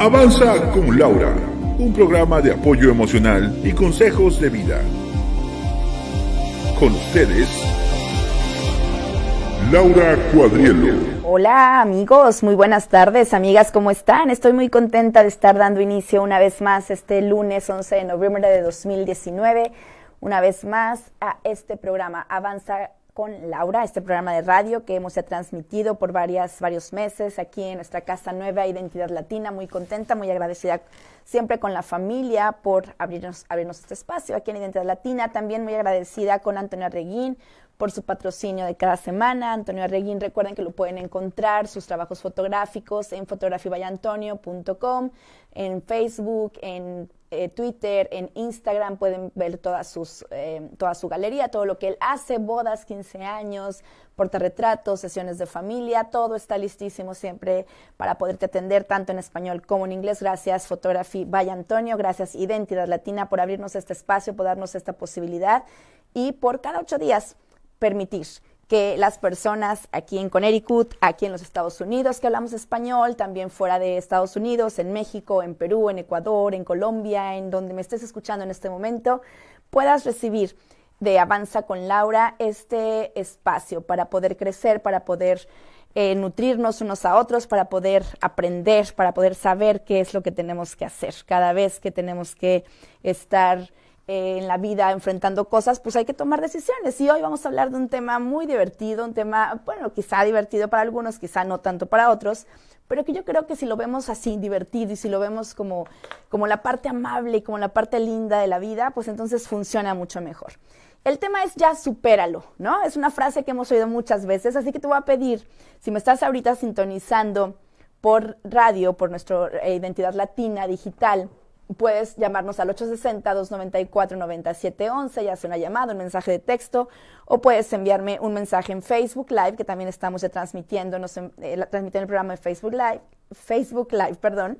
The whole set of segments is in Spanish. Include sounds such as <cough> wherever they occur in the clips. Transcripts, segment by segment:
Avanza con Laura, un programa de apoyo emocional y consejos de vida. Con ustedes, Laura Cuadrielo. Hola amigos, muy buenas tardes, amigas, ¿cómo están? Estoy muy contenta de estar dando inicio una vez más este lunes 11 de noviembre de 2019, una vez más a este programa Avanza con Laura, este programa de radio que hemos transmitido por varias, varios meses aquí en nuestra casa nueva Identidad Latina. Muy contenta, muy agradecida siempre con la familia por abrirnos, abrirnos este espacio aquí en Identidad Latina. También muy agradecida con Antonio Arreguín por su patrocinio de cada semana. Antonio Arreguín, recuerden que lo pueden encontrar, sus trabajos fotográficos en fotografibayantonio.com, en Facebook, en eh, Twitter, en Instagram, pueden ver eh, toda su galería, todo lo que él hace, bodas, 15 años, portarretratos, sesiones de familia, todo está listísimo siempre para poderte atender tanto en español como en inglés. Gracias Photography Vaya Antonio, gracias Identidad Latina por abrirnos este espacio, por darnos esta posibilidad y por cada ocho días permitir que las personas aquí en Connecticut, aquí en los Estados Unidos que hablamos español, también fuera de Estados Unidos, en México, en Perú, en Ecuador, en Colombia, en donde me estés escuchando en este momento, puedas recibir de Avanza con Laura este espacio para poder crecer, para poder eh, nutrirnos unos a otros, para poder aprender, para poder saber qué es lo que tenemos que hacer cada vez que tenemos que estar eh, en la vida enfrentando cosas, pues hay que tomar decisiones. Y hoy vamos a hablar de un tema muy divertido, un tema, bueno, quizá divertido para algunos, quizá no tanto para otros, pero que yo creo que si lo vemos así divertido y si lo vemos como, la parte amable y como la parte linda de la vida, pues entonces funciona mucho mejor. El tema es ya supéralo, ¿no? Es una frase que hemos oído muchas veces, así que te voy a pedir, si me estás ahorita sintonizando por radio, por nuestra eh, identidad latina digital, Puedes llamarnos al 860-294-9711 y hacer una llamada, un mensaje de texto, o puedes enviarme un mensaje en Facebook Live, que también estamos eh, transmitiendo, nos, eh, el programa en Facebook Live, Facebook Live, perdón,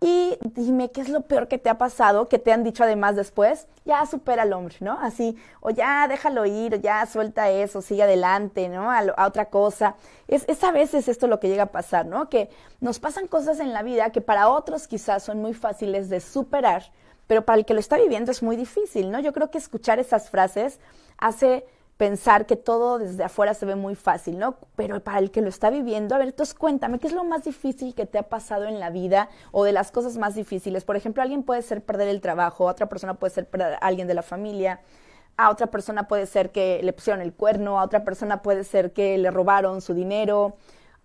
y dime, ¿qué es lo peor que te ha pasado? Que te han dicho además después, ya supera al hombre, ¿no? Así, o ya déjalo ir, o ya suelta eso, sigue adelante, ¿no? A, otra cosa. Es, es, a veces esto lo que llega a pasar, ¿no? Que nos pasan cosas en la vida que para otros quizás son muy fáciles de superar, pero para el que lo está viviendo es muy difícil, ¿no? Yo creo que escuchar esas frases hace pensar que todo desde afuera se ve muy fácil, ¿no? Pero para el que lo está viviendo, a ver, entonces cuéntame, ¿qué es lo más difícil que te ha pasado en la vida o de las cosas más difíciles? Por ejemplo, alguien puede ser perder el trabajo, otra persona puede ser alguien de la familia, a otra persona puede ser que le pusieron el cuerno, a otra persona puede ser que le robaron su dinero,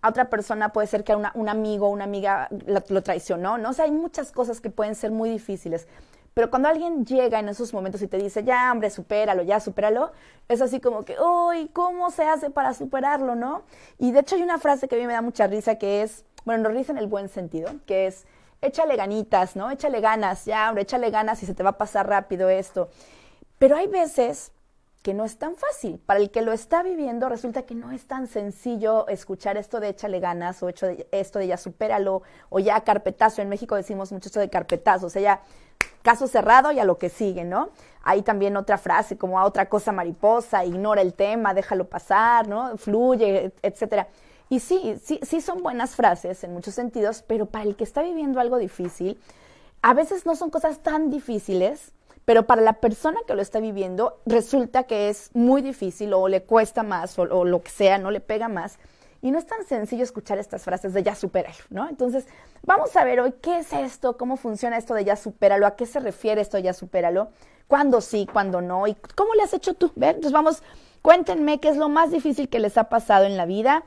a otra persona puede ser que un amigo o una amiga lo traicionó, ¿no? O sea, hay muchas cosas que pueden ser muy difíciles. Pero cuando alguien llega en esos momentos y te dice, ya, hombre, supéralo, ya, supéralo, es así como que, uy, ¿cómo se hace para superarlo, no? Y de hecho hay una frase que a mí me da mucha risa que es, bueno, no risa en el buen sentido, que es, échale ganitas, ¿no? Échale ganas, ya, hombre, échale ganas y se te va a pasar rápido esto. Pero hay veces que no es tan fácil. Para el que lo está viviendo, resulta que no es tan sencillo escuchar esto de échale ganas o esto de ya supéralo o ya carpetazo. En México decimos mucho esto de carpetazo, o sea, ya caso cerrado y a lo que sigue, ¿no? Hay también otra frase como a ah, otra cosa mariposa, ignora el tema, déjalo pasar, ¿no? Fluye, etcétera. Y sí, sí, sí son buenas frases en muchos sentidos, pero para el que está viviendo algo difícil, a veces no son cosas tan difíciles pero para la persona que lo está viviendo resulta que es muy difícil o le cuesta más o, lo que sea, no le pega más. Y no es tan sencillo escuchar estas frases de ya superalo, ¿no? Entonces, vamos a ver hoy qué es esto, cómo funciona esto de ya superalo, a qué se refiere esto de ya superalo, cuándo sí, cuándo no y cómo le has hecho tú. Ver, Entonces, vamos, cuéntenme qué es lo más difícil que les ha pasado en la vida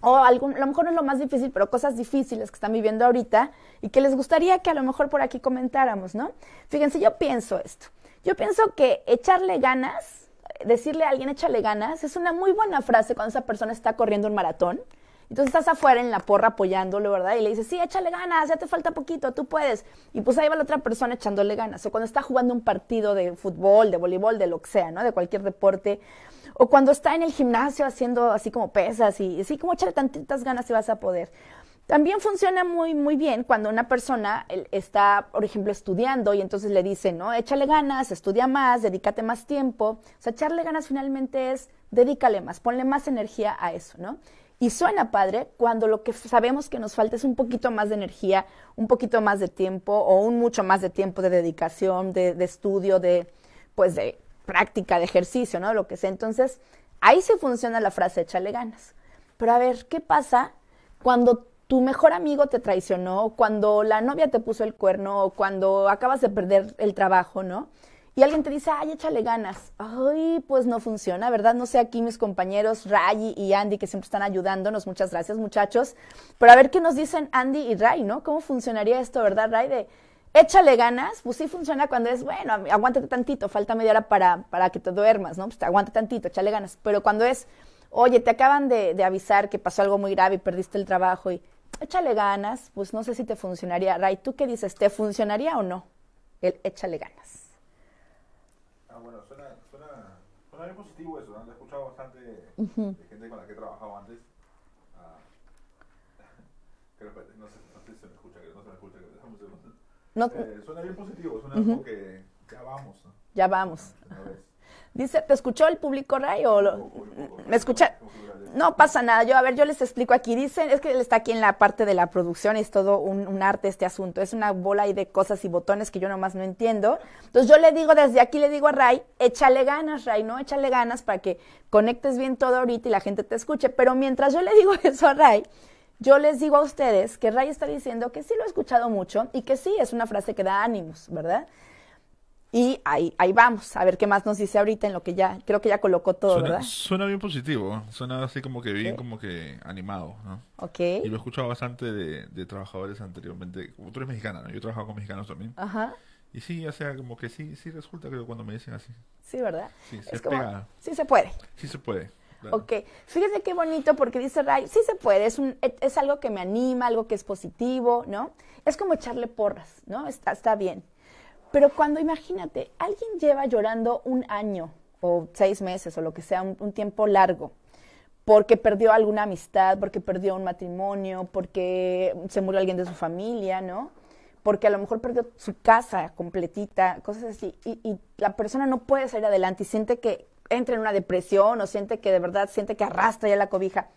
o algún, a lo mejor no es lo más difícil, pero cosas difíciles que están viviendo ahorita y que les gustaría que a lo mejor por aquí comentáramos, ¿no? Fíjense, yo pienso esto. Yo pienso que echarle ganas, decirle a alguien echarle ganas, es una muy buena frase cuando esa persona está corriendo un maratón entonces estás afuera en la porra apoyándolo, ¿verdad? Y le dices, sí, échale ganas, ya te falta poquito, tú puedes. Y pues ahí va la otra persona echándole ganas. O cuando está jugando un partido de fútbol, de voleibol, de lo que sea, ¿no? De cualquier deporte. O cuando está en el gimnasio haciendo así como pesas y así como échale tantitas ganas y vas a poder. También funciona muy, muy bien cuando una persona está, por ejemplo, estudiando y entonces le dice, ¿no? Échale ganas, estudia más, dedícate más tiempo. O sea, echarle ganas finalmente es, dedícale más, ponle más energía a eso, ¿no? Y suena padre cuando lo que sabemos que nos falta es un poquito más de energía, un poquito más de tiempo o un mucho más de tiempo de dedicación, de, estudio, de pues de práctica, de ejercicio, ¿no? Lo que sea. Entonces, ahí se funciona la frase échale ganas. Pero a ver, ¿qué pasa cuando tu mejor amigo te traicionó, cuando la novia te puso el cuerno, o cuando acabas de perder el trabajo, ¿no? y alguien te dice, ay, échale ganas. Ay, pues no funciona, ¿verdad? No sé, aquí mis compañeros Ray y Andy que siempre están ayudándonos. Muchas gracias, muchachos. Pero a ver qué nos dicen Andy y Ray, ¿no? ¿Cómo funcionaría esto, verdad, Ray? De échale ganas, pues sí funciona cuando es, bueno, aguántate tantito, falta media hora para, que te duermas, ¿no? Pues te aguanta tantito, échale ganas. Pero cuando es, oye, te acaban de, de avisar que pasó algo muy grave y perdiste el trabajo y échale ganas, pues no sé si te funcionaría. Ray, ¿tú qué dices? ¿Te funcionaría o no? El échale ganas. Ah, bueno, suena, suena, suena bien positivo eso, Lo he escuchado bastante de gente con la que he trabajado antes. Ah, <laughs> no sé, si se me escucha, no se me escucha, creo, no, eh, suena bien positivo, suena uh como que ya vamos, Ya vamos. Dice, ¿te escuchó el público Ray? ¿O me escucha? No pasa nada. Yo, a ver, yo les explico aquí. Dicen, es que él está aquí en la parte de la producción, es todo un, un arte este asunto. Es una bola ahí de cosas y botones que yo nomás no entiendo. Entonces yo le digo, desde aquí le digo a Ray, échale ganas, Ray, ¿no? Échale ganas para que conectes bien todo ahorita y la gente te escuche. Pero mientras yo le digo <laughs> eso a Ray, yo les digo a ustedes que Ray está diciendo que sí lo he escuchado mucho y que sí, es una frase que da ánimos, ¿verdad? Y ahí, ahí vamos, a ver qué más nos dice ahorita en lo que ya, creo que ya colocó todo, suena, ¿verdad? Suena bien positivo, ¿eh? suena así como que bien, como que animado, ¿no? Ok. Y lo he escuchado bastante de, trabajadores anteriormente, como tú eres mexicana, ¿no? Yo he trabajado con mexicanos también. Ajá. Y sí, o sea, como que sí, sí resulta, creo, cuando me dicen así. Sí, ¿verdad? Sí, se es Sí se puede. Sí se puede. Ok, fíjese qué bonito porque dice Ray, sí se puede, es, un, es algo que me anima, algo que es positivo, ¿no? Es como echarle porras, ¿no? Está, está bien. Pero cuando imagínate, alguien lleva llorando un año o seis meses o lo que sea, un, tiempo largo, porque perdió alguna amistad, porque perdió un matrimonio, porque se murió alguien de su familia, ¿no? Porque a lo mejor perdió su casa completita, cosas así, y, y, la persona no puede salir adelante y siente que entra en una depresión o siente que de verdad siente que arrastra ya la cobija.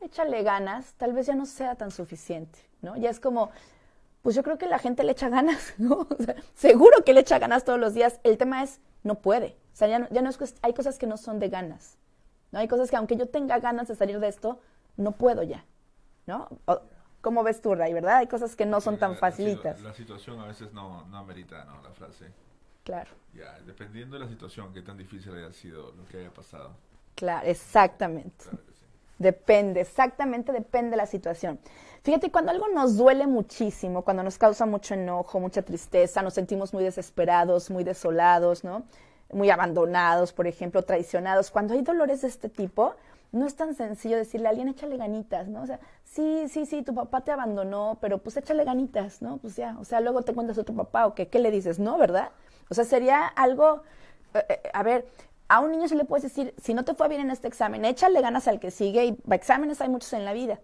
Échale ganas, tal vez ya no sea tan suficiente, ¿no? Ya es como, pues yo creo que la gente le echa ganas, <laughs> ¿no? seguro que le echa ganas todos los días. El tema es, no puede. O sea, ya no, ya no hay cosas que no son de ganas. ¿no? Hay cosas que aunque yo tenga ganas de salir de esto, no puedo ya, ¿no? Como ¿Cómo ves tú, Ray, verdad? Hay cosas que no son tan facilitas. La, situación a veces no, no amerita, ¿no? La frase. Claro. Ya, dependiendo de la situación, qué tan difícil haya sido lo que haya pasado. Claro, exactamente. Depende, exactamente depende de la situación. Fíjate, cuando algo nos duele muchísimo, cuando nos causa mucho enojo, mucha tristeza, nos sentimos muy desesperados, muy desolados, ¿no? Muy abandonados, por ejemplo, traicionados. Cuando hay dolores de este tipo, no es tan sencillo decirle a alguien, échale ganitas, ¿no? O sea, sí, sí, sí, tu papá te abandonó, pero pues échale ganitas, ¿no? Pues ya, o sea, luego te cuentas a tu papá o qué, ¿qué le dices? No, ¿verdad? O sea, sería algo, eh, eh, a ver, a un niño se le puede decir, si no te fue bien en este examen, échale ganas al que sigue y exámenes hay muchos en la vida.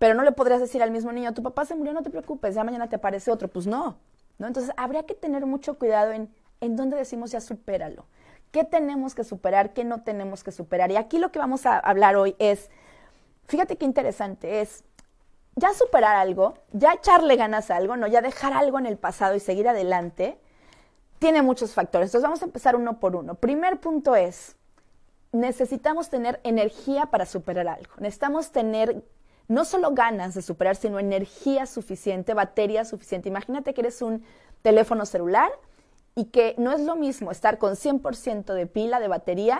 Pero no le podrías decir al mismo niño, tu papá se murió, no te preocupes, ya mañana te aparece otro. Pues no, ¿no? Entonces habría que tener mucho cuidado en, en dónde decimos ya supéralo. ¿Qué tenemos que superar? ¿Qué no tenemos que superar? Y aquí lo que vamos a hablar hoy es, fíjate qué interesante, es ya superar algo, ya echarle ganas a algo, no, ya dejar algo en el pasado y seguir adelante, tiene muchos factores. Entonces vamos a empezar uno por uno. Primer punto es, necesitamos tener energía para superar algo, necesitamos tener no solo ganas de superar, sino energía suficiente, batería suficiente. Imagínate que eres un teléfono celular y que no es lo mismo estar con 100% de pila de batería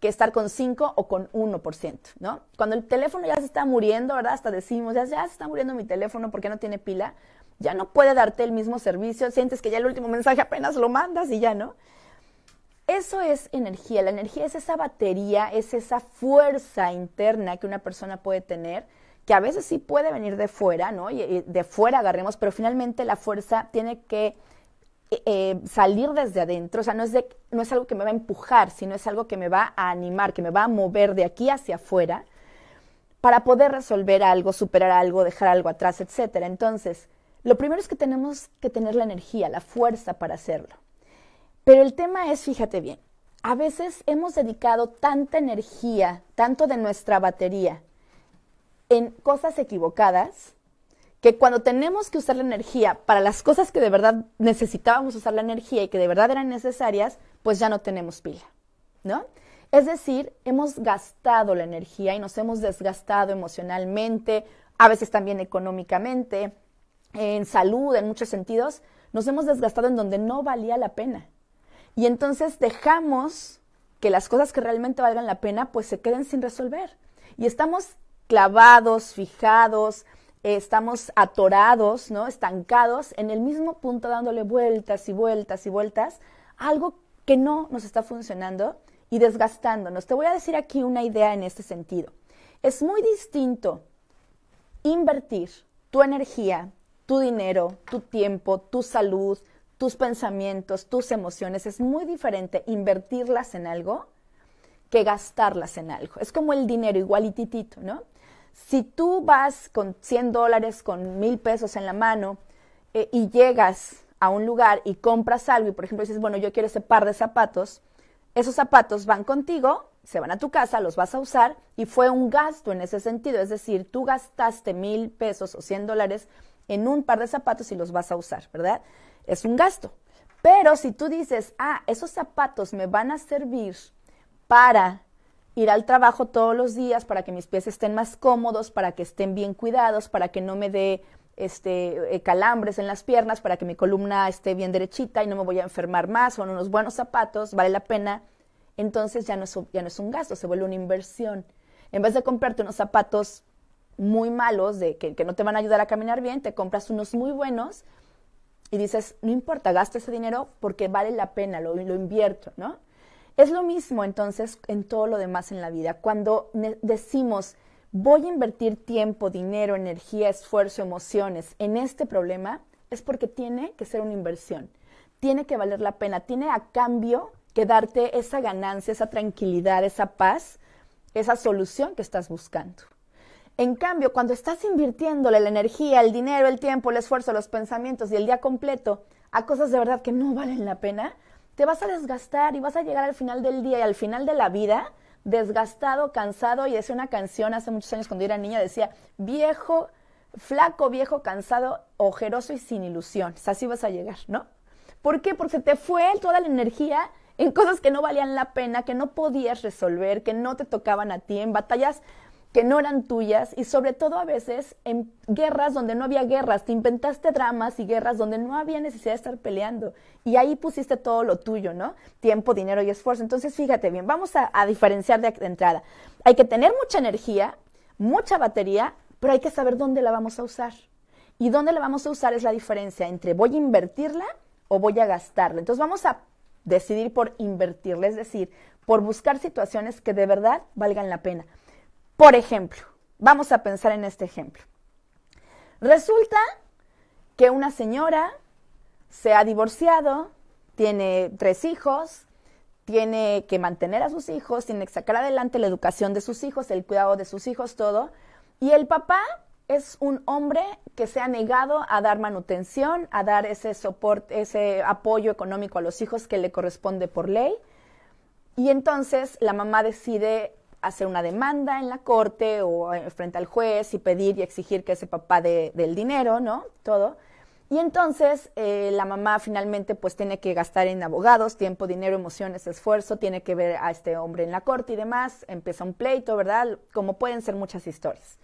que estar con 5 o con 1%, ¿no? Cuando el teléfono ya se está muriendo, ¿verdad? Hasta decimos, ya, ya se está muriendo mi teléfono porque no tiene pila, ya no puede darte el mismo servicio, sientes que ya el último mensaje apenas lo mandas y ya, ¿no? Eso es energía, la energía es esa batería, es esa fuerza interna que una persona puede tener que a veces sí puede venir de fuera, ¿no? Y, de fuera agarremos, pero finalmente la fuerza tiene que eh, eh, salir desde adentro, o sea, no es, no es algo que me va a empujar, sino es algo que me va a animar, que me va a mover de aquí hacia afuera para poder resolver algo, superar algo, dejar algo atrás, etc. Entonces, lo primero es que tenemos que tener la energía, la fuerza para hacerlo. Pero el tema es, fíjate bien, a veces hemos dedicado tanta energía, tanto de nuestra batería, en cosas equivocadas, que cuando tenemos que usar la energía para las cosas que de verdad necesitábamos usar la energía y que de verdad eran necesarias, pues ya no tenemos pila, ¿no? Es decir, hemos gastado la energía y nos hemos desgastado emocionalmente, a veces también económicamente, en salud, en muchos sentidos, nos hemos desgastado en donde no valía la pena. Y entonces dejamos que las cosas que realmente valgan la pena pues se queden sin resolver. Y estamos clavados, fijados, eh, estamos atorados, ¿no? Estancados en el mismo punto dándole vueltas y vueltas y vueltas, algo que no nos está funcionando y desgastándonos. Te voy a decir aquí una idea en este sentido. Es muy distinto invertir tu energía, tu dinero, tu tiempo, tu salud, tus pensamientos, tus emociones. Es muy diferente invertirlas en algo que gastarlas en algo. Es como el dinero igualititito, ¿no? Si tú vas con 100 dólares, con mil pesos en la mano eh, y llegas a un lugar y compras algo y por ejemplo dices, bueno, yo quiero ese par de zapatos, esos zapatos van contigo, se van a tu casa, los vas a usar y fue un gasto en ese sentido. Es decir, tú gastaste mil pesos o 100 dólares en un par de zapatos y los vas a usar, ¿verdad? Es un gasto. Pero si tú dices, ah, esos zapatos me van a servir para ir al trabajo todos los días para que mis pies estén más cómodos, para que estén bien cuidados, para que no me dé este, eh, calambres en las piernas, para que mi columna esté bien derechita y no me voy a enfermar más, son unos buenos zapatos, vale la pena. Entonces ya no es, ya no es un gasto, se vuelve una inversión. En vez de comprarte unos zapatos muy malos, de que, no te van a ayudar a caminar bien, te compras unos muy buenos y dices, no importa, gasta ese dinero porque vale la pena, lo invierto, ¿no? Es lo mismo entonces en todo lo demás en la vida. Cuando decimos, voy a invertir tiempo, dinero, energía, esfuerzo, emociones en este problema, es porque tiene que ser una inversión. Tiene que valer la pena. Tiene a cambio que darte esa ganancia, esa tranquilidad, esa paz, esa solución que estás buscando. En cambio, cuando estás invirtiéndole la energía, el dinero, el tiempo, el esfuerzo, los pensamientos y el día completo a cosas de verdad que no valen la pena, te vas a desgastar y vas a llegar al final del día y al final de la vida desgastado, cansado. Y decía una canción hace muchos años cuando yo era niña, decía, viejo, flaco, viejo, cansado, ojeroso y sin ilusión. así vas a llegar, ¿no? ¿Por qué? Porque te fue toda la energía en cosas que no valían la pena, que no podías resolver, que no te tocaban a ti, en batallas que no eran tuyas y sobre todo a veces en guerras donde no había guerras, te inventaste dramas y guerras donde no había necesidad de estar peleando y ahí pusiste todo lo tuyo, ¿no? Tiempo, dinero y esfuerzo. Entonces fíjate bien, vamos a, diferenciar de, de entrada. Hay que tener mucha energía, mucha batería, pero hay que saber dónde la vamos a usar. Y dónde la vamos a usar es la diferencia entre voy a invertirla o voy a gastarla. Entonces vamos a decidir por invertirla, es decir, por buscar situaciones que de verdad valgan la pena. Por ejemplo, vamos a pensar en este ejemplo. Resulta que una señora se ha divorciado, tiene tres hijos, tiene que mantener a sus hijos, tiene que sacar adelante la educación de sus hijos, el cuidado de sus hijos, todo. Y el papá es un hombre que se ha negado a dar manutención, a dar ese soporte, ese apoyo económico a los hijos que le corresponde por ley. Y entonces la mamá decide hacer una demanda en la corte o eh, frente al juez y pedir y exigir que ese papá dé de, del dinero, ¿no? Todo. Y entonces eh, la mamá finalmente pues tiene que gastar en abogados, tiempo, dinero, emociones, esfuerzo, tiene que ver a este hombre en la corte y demás, empieza un pleito, ¿verdad? Como pueden ser muchas historias.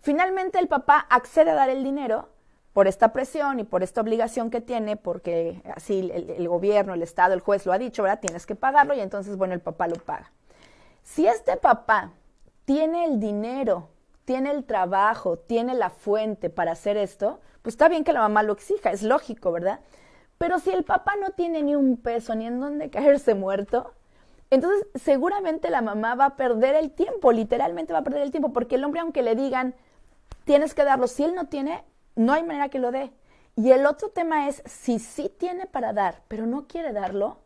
Finalmente el papá accede a dar el dinero por esta presión y por esta obligación que tiene, porque así el, el gobierno, el Estado, el juez lo ha dicho, ¿verdad? Tienes que pagarlo y entonces, bueno, el papá lo paga. Si este papá tiene el dinero, tiene el trabajo, tiene la fuente para hacer esto, pues está bien que la mamá lo exija, es lógico, ¿verdad? Pero si el papá no tiene ni un peso, ni en dónde <laughs> caerse muerto, entonces seguramente la mamá va a perder el tiempo, literalmente va a perder el tiempo, porque el hombre aunque le digan, tienes que darlo, si él no tiene, no hay manera que lo dé. Y el otro tema es, si sí tiene para dar, pero no quiere darlo,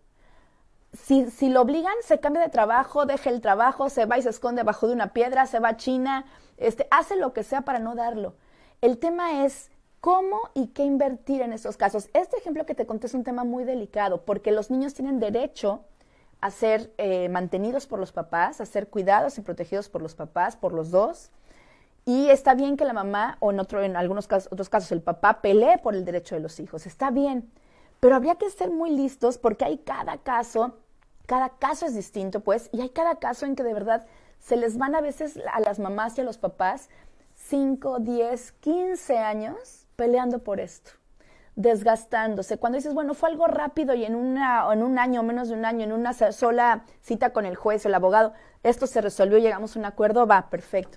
si, si, lo obligan, se cambia de trabajo, deja el trabajo, se va y se esconde bajo de una piedra, se va a China, este, hace lo que sea para no darlo. El tema es cómo y qué invertir en estos casos. Este ejemplo que te conté es un tema muy delicado porque los niños tienen derecho a ser eh, mantenidos por los papás, a ser cuidados y protegidos por los papás, por los dos. Y está bien que la mamá, o en, otro, en algunos casos, otros casos el papá, pelee por el derecho de los hijos. Está bien. Pero habría que ser muy listos porque hay cada caso cada caso es distinto, pues, y hay cada caso en que de verdad se les van a veces a las mamás y a los papás 5, 10, 15 años peleando por esto, desgastándose. Cuando dices, bueno, fue algo rápido y en, una, en un año, o menos de un año, en una sola cita con el juez o el abogado, esto se resolvió, llegamos a un acuerdo, va, perfecto.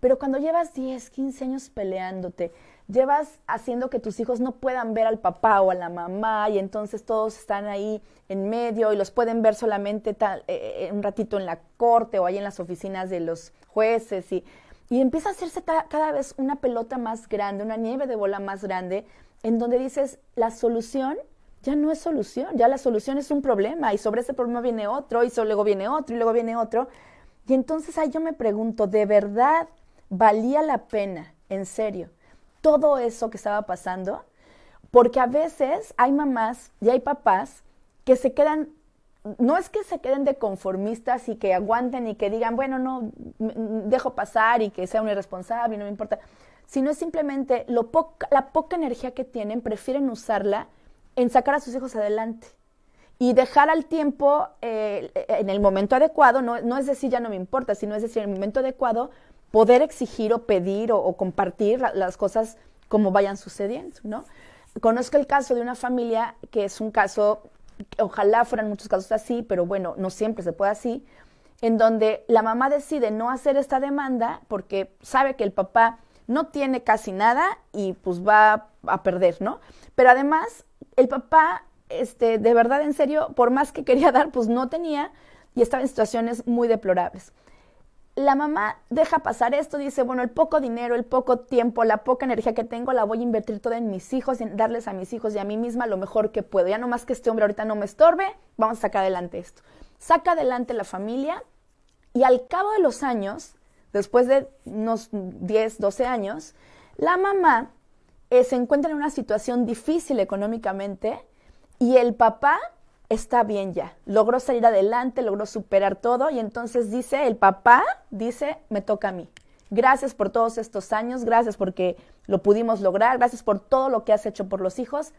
Pero cuando llevas 10, 15 años peleándote, llevas haciendo que tus hijos no puedan ver al papá o a la mamá y entonces todos están ahí en medio y los pueden ver solamente eh, eh, un ratito en la corte o ahí en las oficinas de los jueces y, y empieza a hacerse cada vez una pelota más grande, una nieve de bola más grande, en donde dices, la solución ya no es solución, ya la solución es un problema y sobre ese problema viene otro y luego viene otro y luego viene otro. Y entonces ahí yo me pregunto, ¿de verdad valía la pena, en serio, todo eso que estaba pasando, porque a veces hay mamás y hay papás que se quedan, no es que se queden de conformistas y que aguanten y que digan, bueno, no, mm, dejo pasar y que sea un irresponsable y no me importa, sino es simplemente la poca energía que tienen, prefieren usarla en sacar a sus hijos adelante y dejar al tiempo eh, en el momento adecuado, no, no, es decir ya no me importa, sino es decir en el momento adecuado, poder exigir o pedir o, compartir las cosas como vayan sucediendo, ¿no? Conozco el caso de una familia que es un caso, ojalá fueran muchos casos así, pero bueno, no siempre se puede así, en donde la mamá decide no hacer esta demanda porque sabe que el papá no tiene casi nada y pues va a perder, ¿no? Pero además, el papá, este, de verdad, en serio, por más que quería <laughs> dar, pues no tenía y estaba en situaciones muy deplorables la mamá deja pasar esto, dice, bueno, el poco dinero, el poco tiempo, la poca energía que tengo, la voy a invertir toda en mis hijos, en darles a mis hijos y a mí misma lo mejor que puedo. Ya no más que este hombre ahorita no me estorbe, vamos a sacar adelante esto. Saca adelante la familia y al cabo de los años, después de unos 10, 12 años, la mamá eh, se encuentra en una situación difícil económicamente y el papá está bien ya, logró salir adelante, logró superar todo y entonces dice, el papá dice, me toca a mí. Gracias por todos estos años, gracias porque lo pudimos lograr, gracias por todo lo que has hecho por los hijos.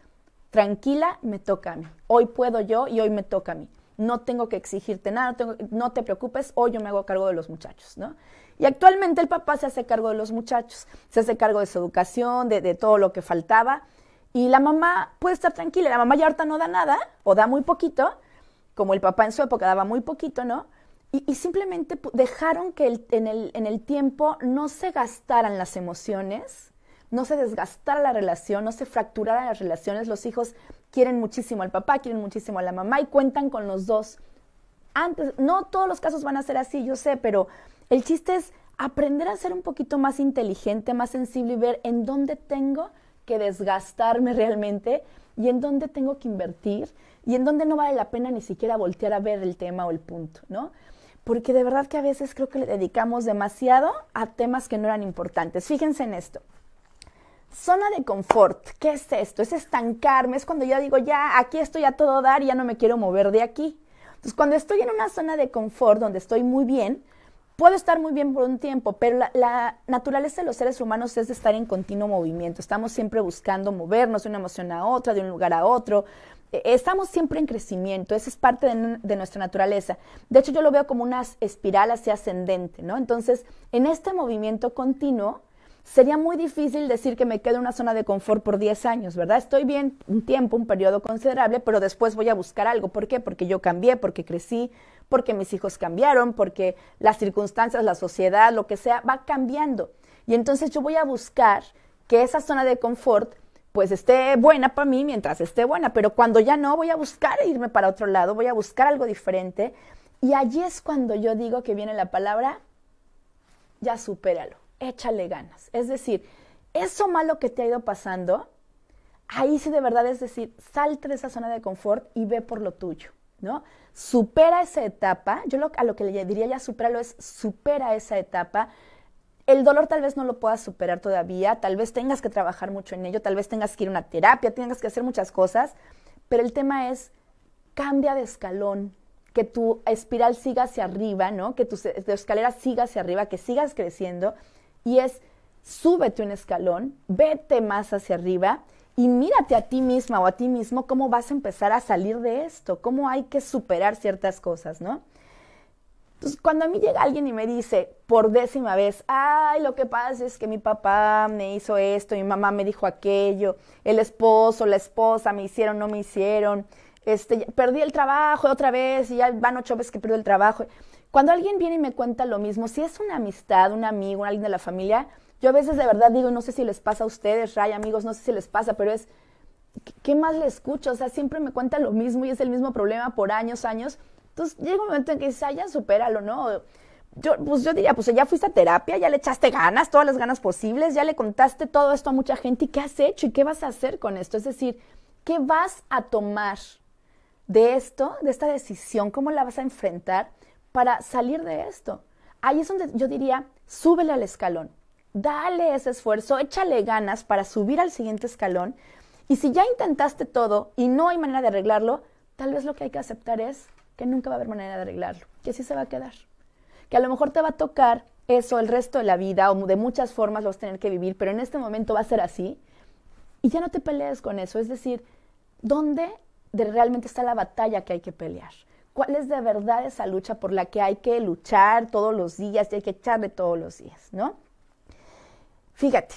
Tranquila, me toca a mí. Hoy puedo yo y hoy me toca a mí. No tengo que exigirte nada, no, te preocupes, hoy yo me hago cargo de los muchachos, ¿no? Y actualmente el papá se hace cargo de los muchachos, se hace cargo de su educación, de todo lo que faltaba y la mamá puede estar tranquila, la mamá ya ahorita no da nada o da muy poquito, como el papá en su época daba muy poquito, ¿no? Y, simplemente dejaron que en, el, en el tiempo no se gastaran las emociones, no se desgastara la relación, no se fracturaran las relaciones. Los hijos quieren muchísimo al papá, quieren muchísimo a la mamá y cuentan con los dos. Antes, no todos los casos van a ser así, yo sé, pero el chiste es aprender a ser un poquito más inteligente, más sensible y ver en dónde tengo que desgastarme realmente y en dónde tengo que invertir y en dónde no vale la pena ni siquiera voltear a ver el tema o el punto, ¿no? Porque de verdad que a veces creo que le dedicamos demasiado a temas que no eran importantes. Fíjense en esto. Zona de confort, ¿qué es esto? Es estancarme, es cuando yo digo, ya aquí estoy a todo dar y ya no me quiero mover de aquí. Entonces, cuando estoy en una zona de confort donde estoy muy bien, puedo estar muy bien por un tiempo, pero la, naturaleza de los seres humanos es de estar en continuo movimiento. Estamos siempre buscando movernos de una emoción a otra, de un lugar a otro. E, estamos siempre en crecimiento, esa es parte de, de, nuestra naturaleza. De hecho, yo lo veo como una espiral hacia ascendente, ¿no? Entonces, en este movimiento continuo sería muy difícil decir que me quedo en una zona de confort por 10 años, ¿verdad? Estoy bien un tiempo, un periodo considerable, pero después voy a buscar algo. ¿Por qué? Porque yo cambié, porque crecí, porque mis hijos cambiaron, porque las circunstancias, la sociedad, lo que sea, va cambiando. Y entonces yo voy a buscar que esa zona de confort pues esté buena para mí mientras esté buena, pero cuando ya no, voy a buscar irme para otro lado, voy a buscar algo diferente. Y allí es cuando yo digo que viene la palabra, ya supéralo échale ganas. Es decir, eso malo que te ha ido pasando, ahí sí de verdad es decir, salte de esa zona de confort y ve por lo tuyo, ¿no? Supera esa etapa. Yo lo, a lo que le diría ya superalo es supera esa etapa. El dolor tal vez no lo puedas superar todavía, tal vez tengas que trabajar mucho en ello, tal vez tengas que ir a una terapia, tengas que hacer muchas cosas, pero el tema es cambia de escalón, que tu espiral siga hacia arriba, ¿no? Que tu escalera siga hacia arriba, que sigas creciendo y es súbete un escalón, vete más hacia arriba y mírate a ti misma o a ti mismo cómo vas a empezar a salir de esto, cómo hay que superar ciertas cosas, ¿no? Entonces, cuando a mí llega alguien y me dice por décima vez, ay, lo que pasa es que mi papá me hizo esto, mi mamá me dijo aquello, el esposo, la esposa me hicieron, no me hicieron, este, perdí el trabajo otra vez y ya van ocho veces que perdí el trabajo. Cuando alguien viene y me cuenta lo mismo, si es una amistad, un amigo, alguien de la familia, yo a veces de verdad digo, no sé si les pasa a ustedes, Ray, amigos, no sé si les pasa, pero es, ¿qué más le escucho? O sea, siempre me cuenta lo mismo y es el mismo problema por años, años. Entonces llega un momento en que dices, ah, ya supéralo, ¿no? Yo, pues yo diría, pues ya fuiste a terapia, ya le echaste ganas, todas las ganas posibles, ya le contaste todo esto a mucha gente y qué has hecho y qué vas a hacer con esto. Es decir, ¿qué vas a tomar de esto, de esta decisión? ¿Cómo la vas a enfrentar? para salir de esto. Ahí es donde yo diría, súbele al escalón, dale ese esfuerzo, échale ganas para subir al siguiente escalón. Y si ya intentaste todo y no hay manera de arreglarlo, tal vez lo que hay que aceptar es que nunca va a haber manera de arreglarlo, que así se va a quedar. Que a lo mejor te va a tocar eso el resto de la vida o de muchas formas lo vas a tener que vivir, pero en este momento va a ser así. Y ya no te pelees con eso, es decir, ¿dónde realmente está la batalla que hay que pelear? cuál es de verdad esa lucha por la que hay que luchar todos los días y hay que echarle todos los días, ¿no? Fíjate,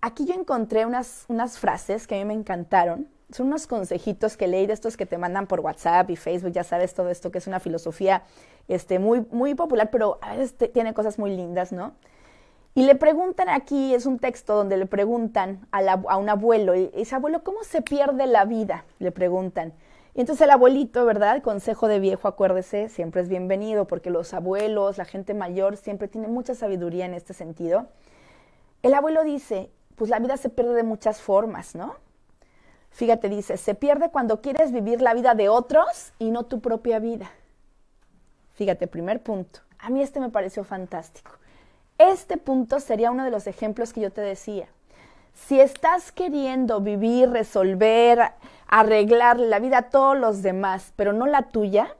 aquí yo encontré unas, frases que a mí me encantaron. Son unos consejitos que leí de estos que te mandan por WhatsApp y Facebook, ya sabes todo esto que es una filosofía este, muy, muy popular, pero a veces tiene cosas muy lindas, ¿no? Y le preguntan aquí, es un texto donde le preguntan a, un abuelo, y dice, abuelo, ¿cómo se pierde la vida? Le preguntan. Y entonces el abuelito, ¿verdad? El consejo de viejo, acuérdese, siempre es bienvenido, porque los abuelos, la gente mayor, siempre tiene mucha sabiduría en este sentido. El abuelo dice, pues la vida se pierde de muchas formas, ¿no? Fíjate, dice, se pierde cuando quieres vivir la vida de otros y no tu propia vida. Fíjate, primer punto. A mí este me pareció fantástico. Este punto sería uno de los ejemplos que yo te decía. Si estás queriendo vivir, resolver, arreglar la vida a todos los demás, pero no la tuya,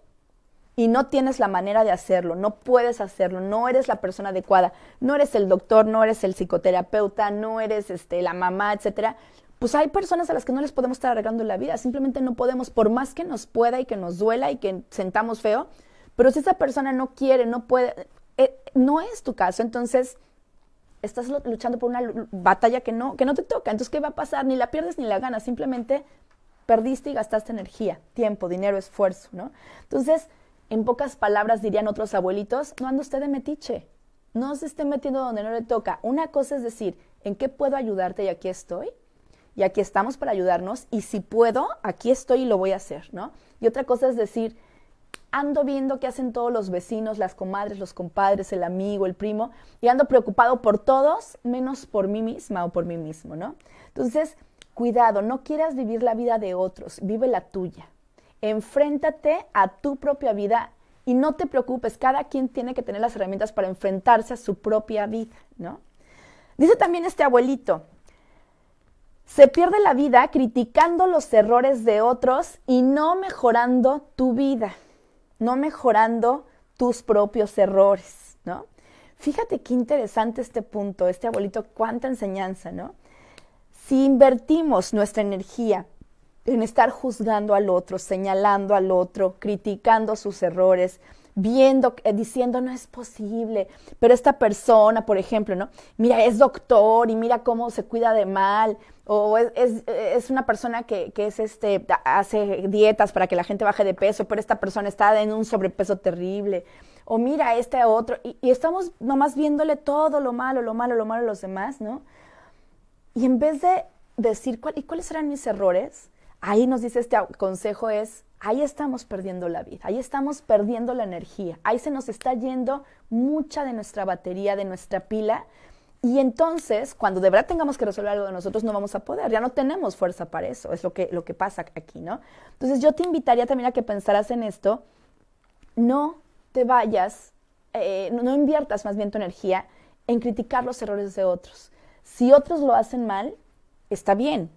y no tienes la manera de hacerlo, no puedes hacerlo, no eres la persona adecuada, no eres el doctor, no eres el psicoterapeuta, no eres este, la mamá, etcétera, pues hay personas a las que no les podemos estar arreglando la vida, simplemente no podemos, por más que nos pueda y que nos duela y que sentamos feo, pero si esa persona no quiere, no puede, eh, no es tu caso, entonces estás luchando por una batalla que no, que no te toca, entonces ¿qué va a pasar? Ni la pierdes ni la ganas, simplemente perdiste y gastaste energía, tiempo, dinero, esfuerzo, ¿no? Entonces, en pocas palabras dirían otros abuelitos, no ande usted de metiche, no se esté metiendo donde no le toca. Una cosa es decir, ¿en qué puedo ayudarte y aquí estoy? Y aquí estamos para ayudarnos y si puedo, aquí estoy y lo voy a hacer, ¿no? Y otra cosa es decir, ando viendo qué hacen todos los vecinos, las comadres, los compadres, el amigo, el primo, y ando preocupado por todos menos por mí misma o por mí mismo, ¿no? Entonces, Cuidado, no quieras vivir la vida de otros, vive la tuya. Enfréntate a tu propia vida y no te preocupes, cada quien tiene que tener las herramientas para enfrentarse a su propia vida, ¿no? Dice también este abuelito, se pierde la vida criticando los errores de otros y no mejorando tu vida, no mejorando tus propios errores, ¿no? Fíjate qué interesante este punto, este abuelito, cuánta enseñanza, ¿no? si invertimos nuestra energía en estar juzgando al otro, señalando al otro, criticando sus errores, viendo, eh, diciendo no es posible, pero esta persona, por ejemplo, ¿no? Mira, es doctor y mira cómo se cuida de mal, o es, es, una persona que, que, es este, hace dietas para que la gente baje de peso, pero esta persona está en un sobrepeso terrible, o mira este otro, y, y estamos nomás viéndole todo lo malo, lo malo, lo malo a los demás, ¿no? Y en vez de decir, ¿y cuáles serán mis errores? Ahí nos dice este consejo es, ahí estamos perdiendo la vida, ahí estamos perdiendo la energía, ahí se nos está yendo mucha de nuestra batería, de nuestra pila, y entonces, cuando de verdad tengamos que resolver algo de nosotros, no vamos a poder, ya no tenemos fuerza para eso, es lo que, pasa aquí, ¿no? Entonces yo te invitaría también a que pensaras en esto, no te vayas, eh, no inviertas más bien tu energía en criticar los errores de otros. Si otros lo hacen mal, está bien.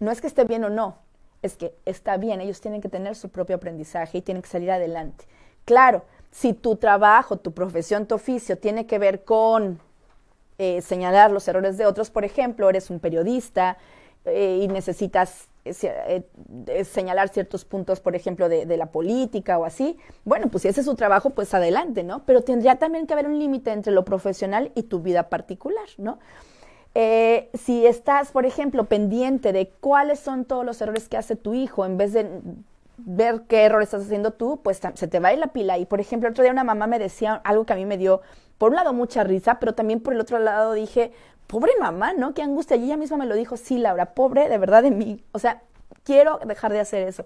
No es que esté bien o no, es que está bien. Ellos tienen que tener su propio aprendizaje y tienen que salir adelante. Claro, si tu trabajo, tu profesión, tu oficio tiene que ver con eh, señalar los errores de otros, por ejemplo, eres un periodista eh, y necesitas eh, señalar ciertos puntos, por ejemplo, de, de, la política o así, bueno, pues si ese es su trabajo, pues adelante, ¿no? Pero tendría también que haber un límite entre lo profesional y tu vida particular, ¿no? Eh, si estás, por ejemplo, pendiente de cuáles son todos los errores que hace tu hijo, en vez de ver qué error estás haciendo tú, pues se te va a la pila. Y por ejemplo, el otro día una mamá me decía algo que a mí me dio, por un lado, mucha risa, pero también por el otro lado dije, pobre mamá, ¿no? Qué angustia. Y ella misma me lo dijo, sí, Laura, pobre de verdad de mí. O sea, quiero dejar de hacer eso.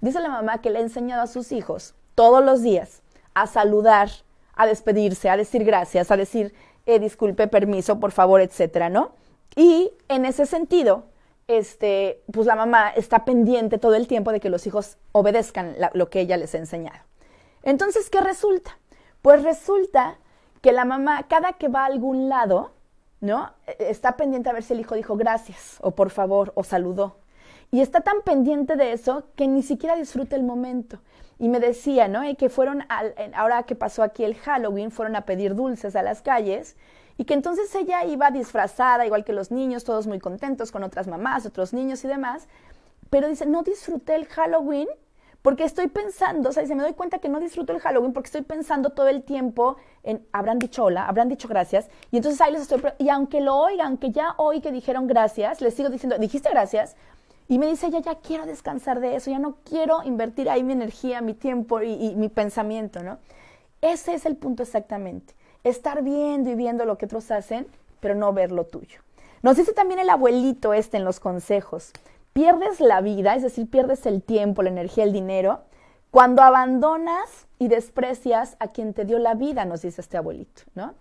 Dice la mamá que le ha enseñado a sus hijos todos los días a saludar, a despedirse, a decir gracias, a decir eh, disculpe, permiso, por favor, etcétera, ¿no? Y en ese sentido, este, pues la mamá está pendiente todo el tiempo de que los hijos obedezcan lo que ella les ha enseñado. Entonces, ¿qué resulta? Pues resulta que la mamá, cada que va a algún lado, ¿no? E, e, está pendiente a ver si el hijo dijo gracias, o por favor, o saludó. Y está tan pendiente de eso que ni siquiera disfruta el momento y me decía, ¿no? que fueron, ahora que pasó aquí el Halloween, fueron a pedir dulces a las calles y que entonces ella iba disfrazada, igual que los niños, todos muy contentos con otras mamás, otros niños y demás, pero dice, no disfruté el Halloween porque estoy pensando, o sea, dice, me doy cuenta que no disfruto el Halloween porque estoy pensando todo el tiempo en, habrán dicho hola, habrán dicho gracias, y entonces ahí les estoy, y aunque lo oigan, que ya hoy que dijeron gracias, les sigo diciendo, dijiste gracias, y me dice, ya, ya quiero descansar de eso, ya no quiero invertir ahí mi energía, mi tiempo y, mi pensamiento, ¿no? Ese es el punto exactamente. Estar viendo y viendo lo que otros hacen, pero no ver lo tuyo. Nos dice también el abuelito este en los consejos, pierdes la vida, es decir, pierdes el tiempo, la energía, el dinero, cuando abandonas y desprecias a quien te dio la vida, nos dice este abuelito, ¿no?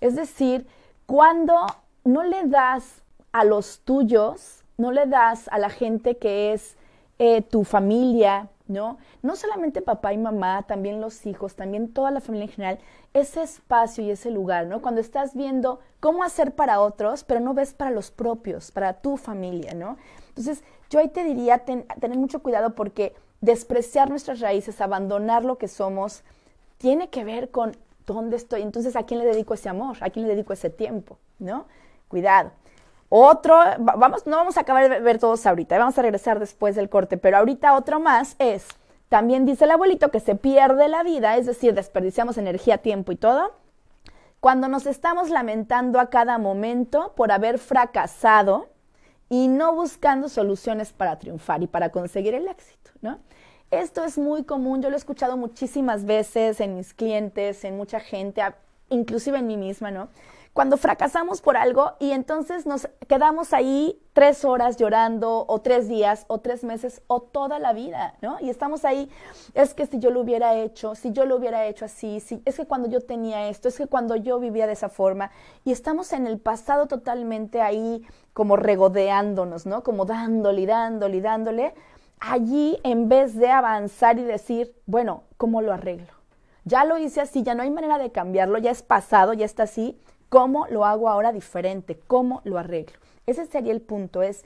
Es decir, cuando no le das a los tuyos no le das a la gente que es eh, tu familia, ¿no? No solamente papá y mamá, también los hijos, también toda la familia en general, ese espacio y ese lugar, ¿no? Cuando estás viendo cómo hacer para otros, pero no ves para los propios, para tu familia, ¿no? Entonces, yo ahí te diría tener mucho cuidado porque despreciar nuestras raíces, abandonar lo que somos, tiene que ver con dónde estoy. Entonces, ¿a quién le dedico ese amor? ¿A quién le dedico ese tiempo? ¿No? Cuidado. Otro, vamos, no vamos a acabar de ver todos ahorita, eh, vamos a regresar después del corte, pero ahorita otro más es, también dice el abuelito que se pierde la vida, es decir, desperdiciamos energía, tiempo y todo, cuando nos estamos lamentando a cada momento por haber fracasado y no buscando soluciones para triunfar y para conseguir el éxito, ¿no? Esto es muy común, yo lo he escuchado muchísimas veces en mis clientes, en mucha gente, inclusive en mí misma, ¿no? cuando fracasamos por algo y entonces nos quedamos ahí tres horas llorando o tres días o tres meses o toda la vida, ¿no? Y estamos ahí, es que si yo lo hubiera hecho, si yo lo hubiera hecho así, es que cuando yo tenía esto, es que cuando yo vivía de esa forma y estamos en el pasado totalmente ahí como regodeándonos, ¿no? Como dándole dándole dándole, allí en vez de avanzar y decir, bueno, ¿cómo lo arreglo? Ya lo hice así, ya no hay manera de cambiarlo, ya es pasado, ya está así ¿Cómo lo hago ahora diferente? ¿Cómo lo arreglo? Ese sería el punto, es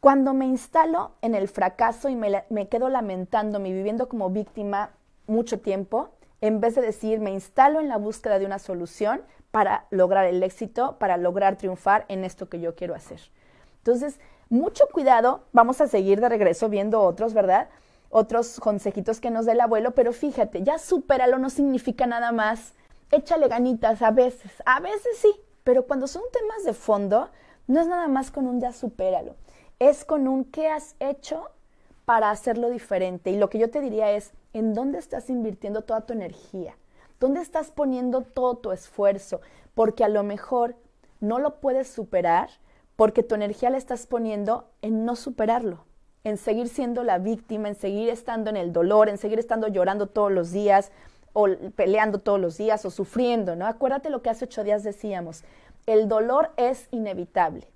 cuando me instalo en el fracaso y me, quedo lamentando, y viviendo como víctima mucho tiempo, en vez de decir me instalo en la búsqueda de una solución para lograr el éxito, para lograr triunfar en esto que yo quiero hacer. Entonces, mucho cuidado, vamos a seguir de regreso viendo otros, ¿verdad? Otros consejitos que nos dé el abuelo, pero fíjate, ya supéralo no significa nada más échale ganitas a veces, a veces sí, pero cuando son temas de fondo, no es nada más con un ya supéralo, es con un qué has hecho para hacerlo diferente. Y lo que yo te diría es, ¿en dónde estás invirtiendo toda tu energía? ¿Dónde estás poniendo todo tu esfuerzo? Porque a lo mejor no lo puedes superar porque tu energía la estás poniendo en no superarlo, en seguir siendo la víctima, en seguir estando en el dolor, en seguir estando llorando todos los días, o peleando todos los días o sufriendo, ¿no? Acuérdate lo que hace ocho días decíamos, el dolor es inevitable,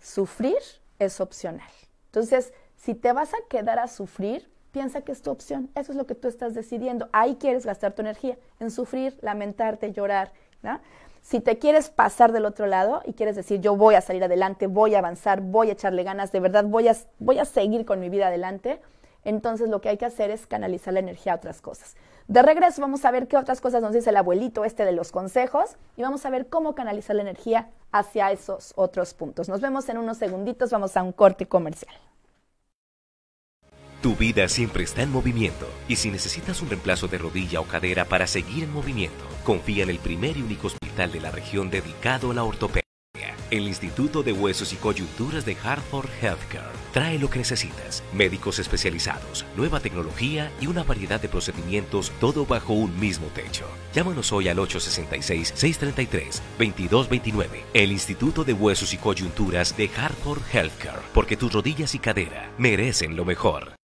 sufrir es opcional. Entonces, si te vas a quedar a sufrir, piensa que es tu opción, eso es lo que tú estás decidiendo, ahí quieres gastar tu energía, en sufrir, lamentarte, llorar, Si te quieres pasar del otro lado y quieres decir, yo voy a salir adelante, voy a avanzar, voy a echarle ganas, de verdad, voy a, voy a seguir con mi vida adelante, entonces lo que hay que hacer es canalizar la energía a otras cosas. De regreso vamos a ver qué otras cosas nos dice el abuelito este de los consejos y vamos a ver cómo canalizar la energía hacia esos otros puntos. Nos vemos en unos segunditos, vamos a un corte comercial. Tu vida siempre está en movimiento y si necesitas un reemplazo de rodilla o cadera para seguir en movimiento, confía en el primer y único hospital de la región dedicado a la ortopedia. El Instituto de Huesos y Coyunturas de Hartford Healthcare trae lo que necesitas. Médicos especializados, nueva tecnología y una variedad de procedimientos, todo bajo un mismo techo. Llámanos hoy al 866-633-2229. El Instituto de Huesos y Coyunturas de Hartford Healthcare, porque tus rodillas y cadera merecen lo mejor.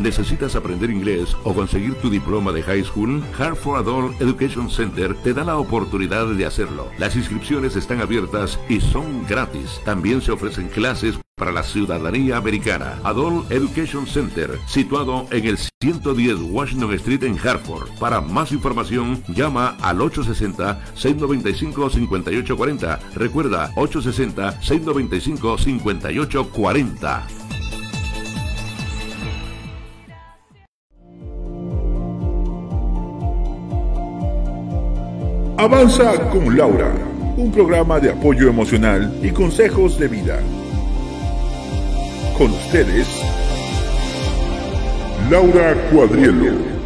¿Necesitas aprender inglés o conseguir tu diploma de high school? Hartford Adult Education Center te da la oportunidad de hacerlo. Las inscripciones están abiertas y son gratis. También se ofrecen clases para la ciudadanía americana. Adult Education Center, situado en el 110 Washington Street en Hartford. Para más información, llama al 860-695-5840. Recuerda, 860-695-5840. Avanza con Laura, un programa de apoyo emocional y consejos de vida. Con ustedes, Laura Cuadrielo.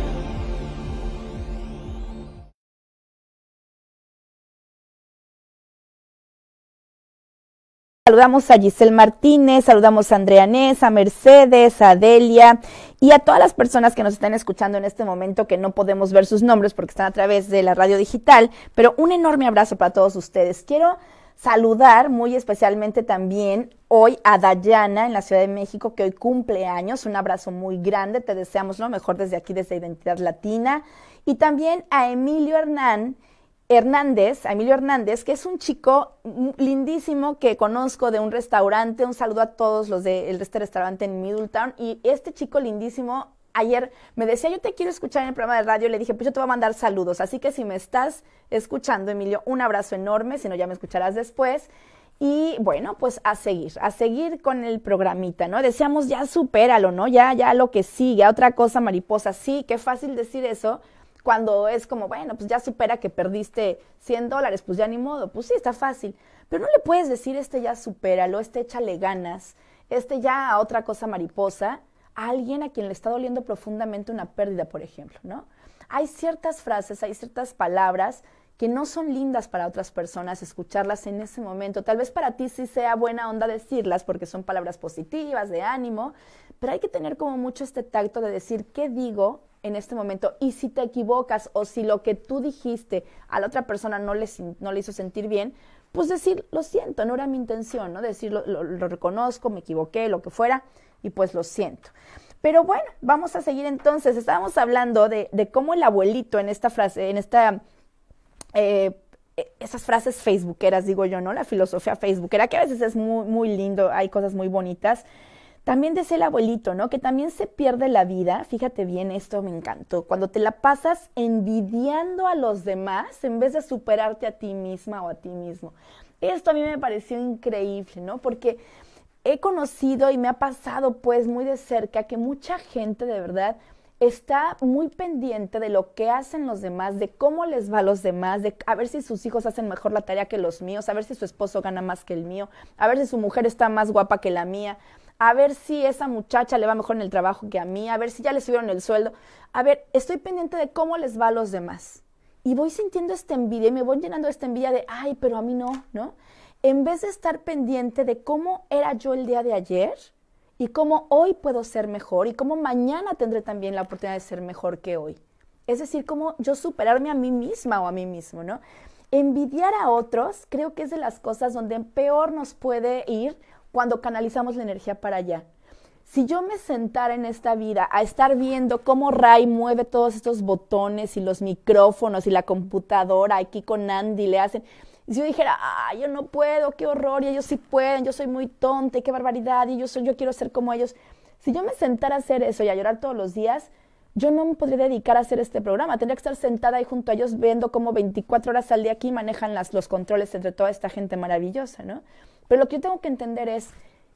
Saludamos a Giselle Martínez, saludamos a Andrea Nés, a Mercedes, a Delia y a todas las personas que nos están escuchando en este momento que no podemos ver sus nombres porque están a través de la radio digital, pero un enorme abrazo para todos ustedes. Quiero saludar muy especialmente también hoy a Dayana en la Ciudad de México que hoy cumple años. Un abrazo muy grande, te deseamos lo mejor desde aquí, desde Identidad Latina. Y también a Emilio Hernán Hernández, Emilio Hernández, que es un chico lindísimo que conozco de un restaurante. Un saludo a todos los de este restaurante en Middletown. Y este chico lindísimo ayer me decía, yo te quiero escuchar en el programa de radio, le dije, pues yo te voy a mandar saludos, así que si me estás escuchando, Emilio, un abrazo enorme, si no ya me escucharás después. Y bueno, pues a seguir, a seguir con el programita, ¿no? Decíamos ya supéralo, ¿no? Ya, ya lo que sigue, otra cosa mariposa, sí, qué fácil decir eso, cuando es como, bueno, pues ya supera que perdiste 100 dólares, pues ya ni modo, pues sí, está fácil. Pero no le puedes decir, este ya supéralo, este échale ganas, este ya a otra cosa mariposa, a alguien a quien le está doliendo profundamente una pérdida, por ejemplo, ¿no? Hay ciertas frases, hay ciertas palabras que no son lindas para otras personas escucharlas en ese momento. Tal vez para ti sí sea buena onda decirlas porque son palabras positivas, de ánimo, pero hay que tener como mucho este tacto de decir qué digo en este momento y si te equivocas o si lo que tú dijiste a la otra persona no le, no le hizo sentir bien, pues decir, lo siento, no era mi intención, ¿no? Decir, lo, reconozco, me equivoqué, lo que fuera, y pues lo siento. Pero bueno, vamos a seguir entonces. Estábamos hablando de, de, cómo el abuelito en esta frase, en esta eh, e, esas frases facebookeras, digo yo, ¿no? La filosofía facebookera, que a veces es muy, muy lindo, hay cosas muy bonitas. También dice el abuelito, ¿no? Que también se pierde la vida. Fíjate bien, esto me encantó. Cuando te la pasas envidiando a los demás en vez de superarte a ti misma o a ti mismo. Esto a mí me pareció increíble, ¿no? Porque he conocido y me ha pasado pues muy de cerca que mucha gente de verdad está muy pendiente de lo que hacen los demás, de cómo les va a los demás, de a ver si sus hijos hacen mejor la tarea que los míos, a ver si su esposo gana más que el mío, a ver si su mujer está más guapa que la mía, a ver si esa muchacha le va mejor en el trabajo que a mí, a ver si ya le subieron el sueldo. A ver, estoy pendiente de cómo les va a los demás. Y voy sintiendo esta envidia y me voy llenando esta envidia de, ay, pero a mí no, ¿no? En vez de estar pendiente de cómo era yo el día de ayer, y cómo hoy puedo ser mejor y cómo mañana tendré también la oportunidad de ser mejor que hoy. Es decir, cómo yo superarme a mí misma o a mí mismo, ¿no? Envidiar a otros creo que es de las cosas donde peor nos puede ir cuando canalizamos la energía para allá. Si yo me sentara en esta vida a estar viendo cómo Ray mueve todos estos botones y los micrófonos y la computadora aquí con Andy le hacen, si yo dijera, ah, yo no puedo, qué horror, y ellos sí pueden, yo soy muy tonta, y qué barbaridad, y yo, soy, yo quiero ser como ellos. Si yo me sentara a hacer eso y a llorar todos los días, yo no me podría dedicar a hacer este programa. Tendría que estar sentada ahí junto a ellos viendo cómo 24 horas al día aquí manejan las, los controles entre toda esta gente maravillosa, ¿no? Pero lo que yo tengo que entender es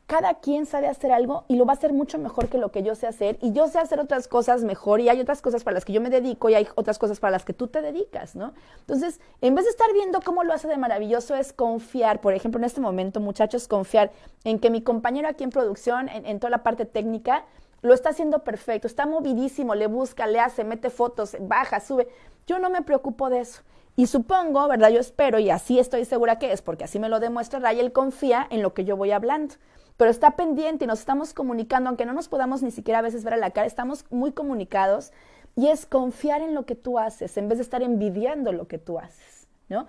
cada quien sabe hacer algo y lo va a hacer mucho mejor que lo que yo sé hacer y yo sé hacer otras cosas mejor y hay otras cosas para las que yo me dedico y hay otras cosas para las que tú te dedicas, ¿no? Entonces, en vez de estar viendo cómo lo hace de maravilloso es confiar, por ejemplo, en este momento, muchachos, confiar en que mi compañero aquí en producción, en, toda la parte técnica, lo está haciendo perfecto, está movidísimo, le busca, le hace, mete fotos, baja, sube. Yo no me preocupo de eso. Y supongo, ¿verdad? Yo espero, y así estoy segura que es, porque así me lo demuestra Ray, él confía en lo que yo voy hablando pero está pendiente y nos estamos comunicando, aunque no nos podamos ni siquiera a veces ver a la cara, estamos muy comunicados y es confiar en lo que tú haces en vez de estar envidiando lo que tú haces, ¿no?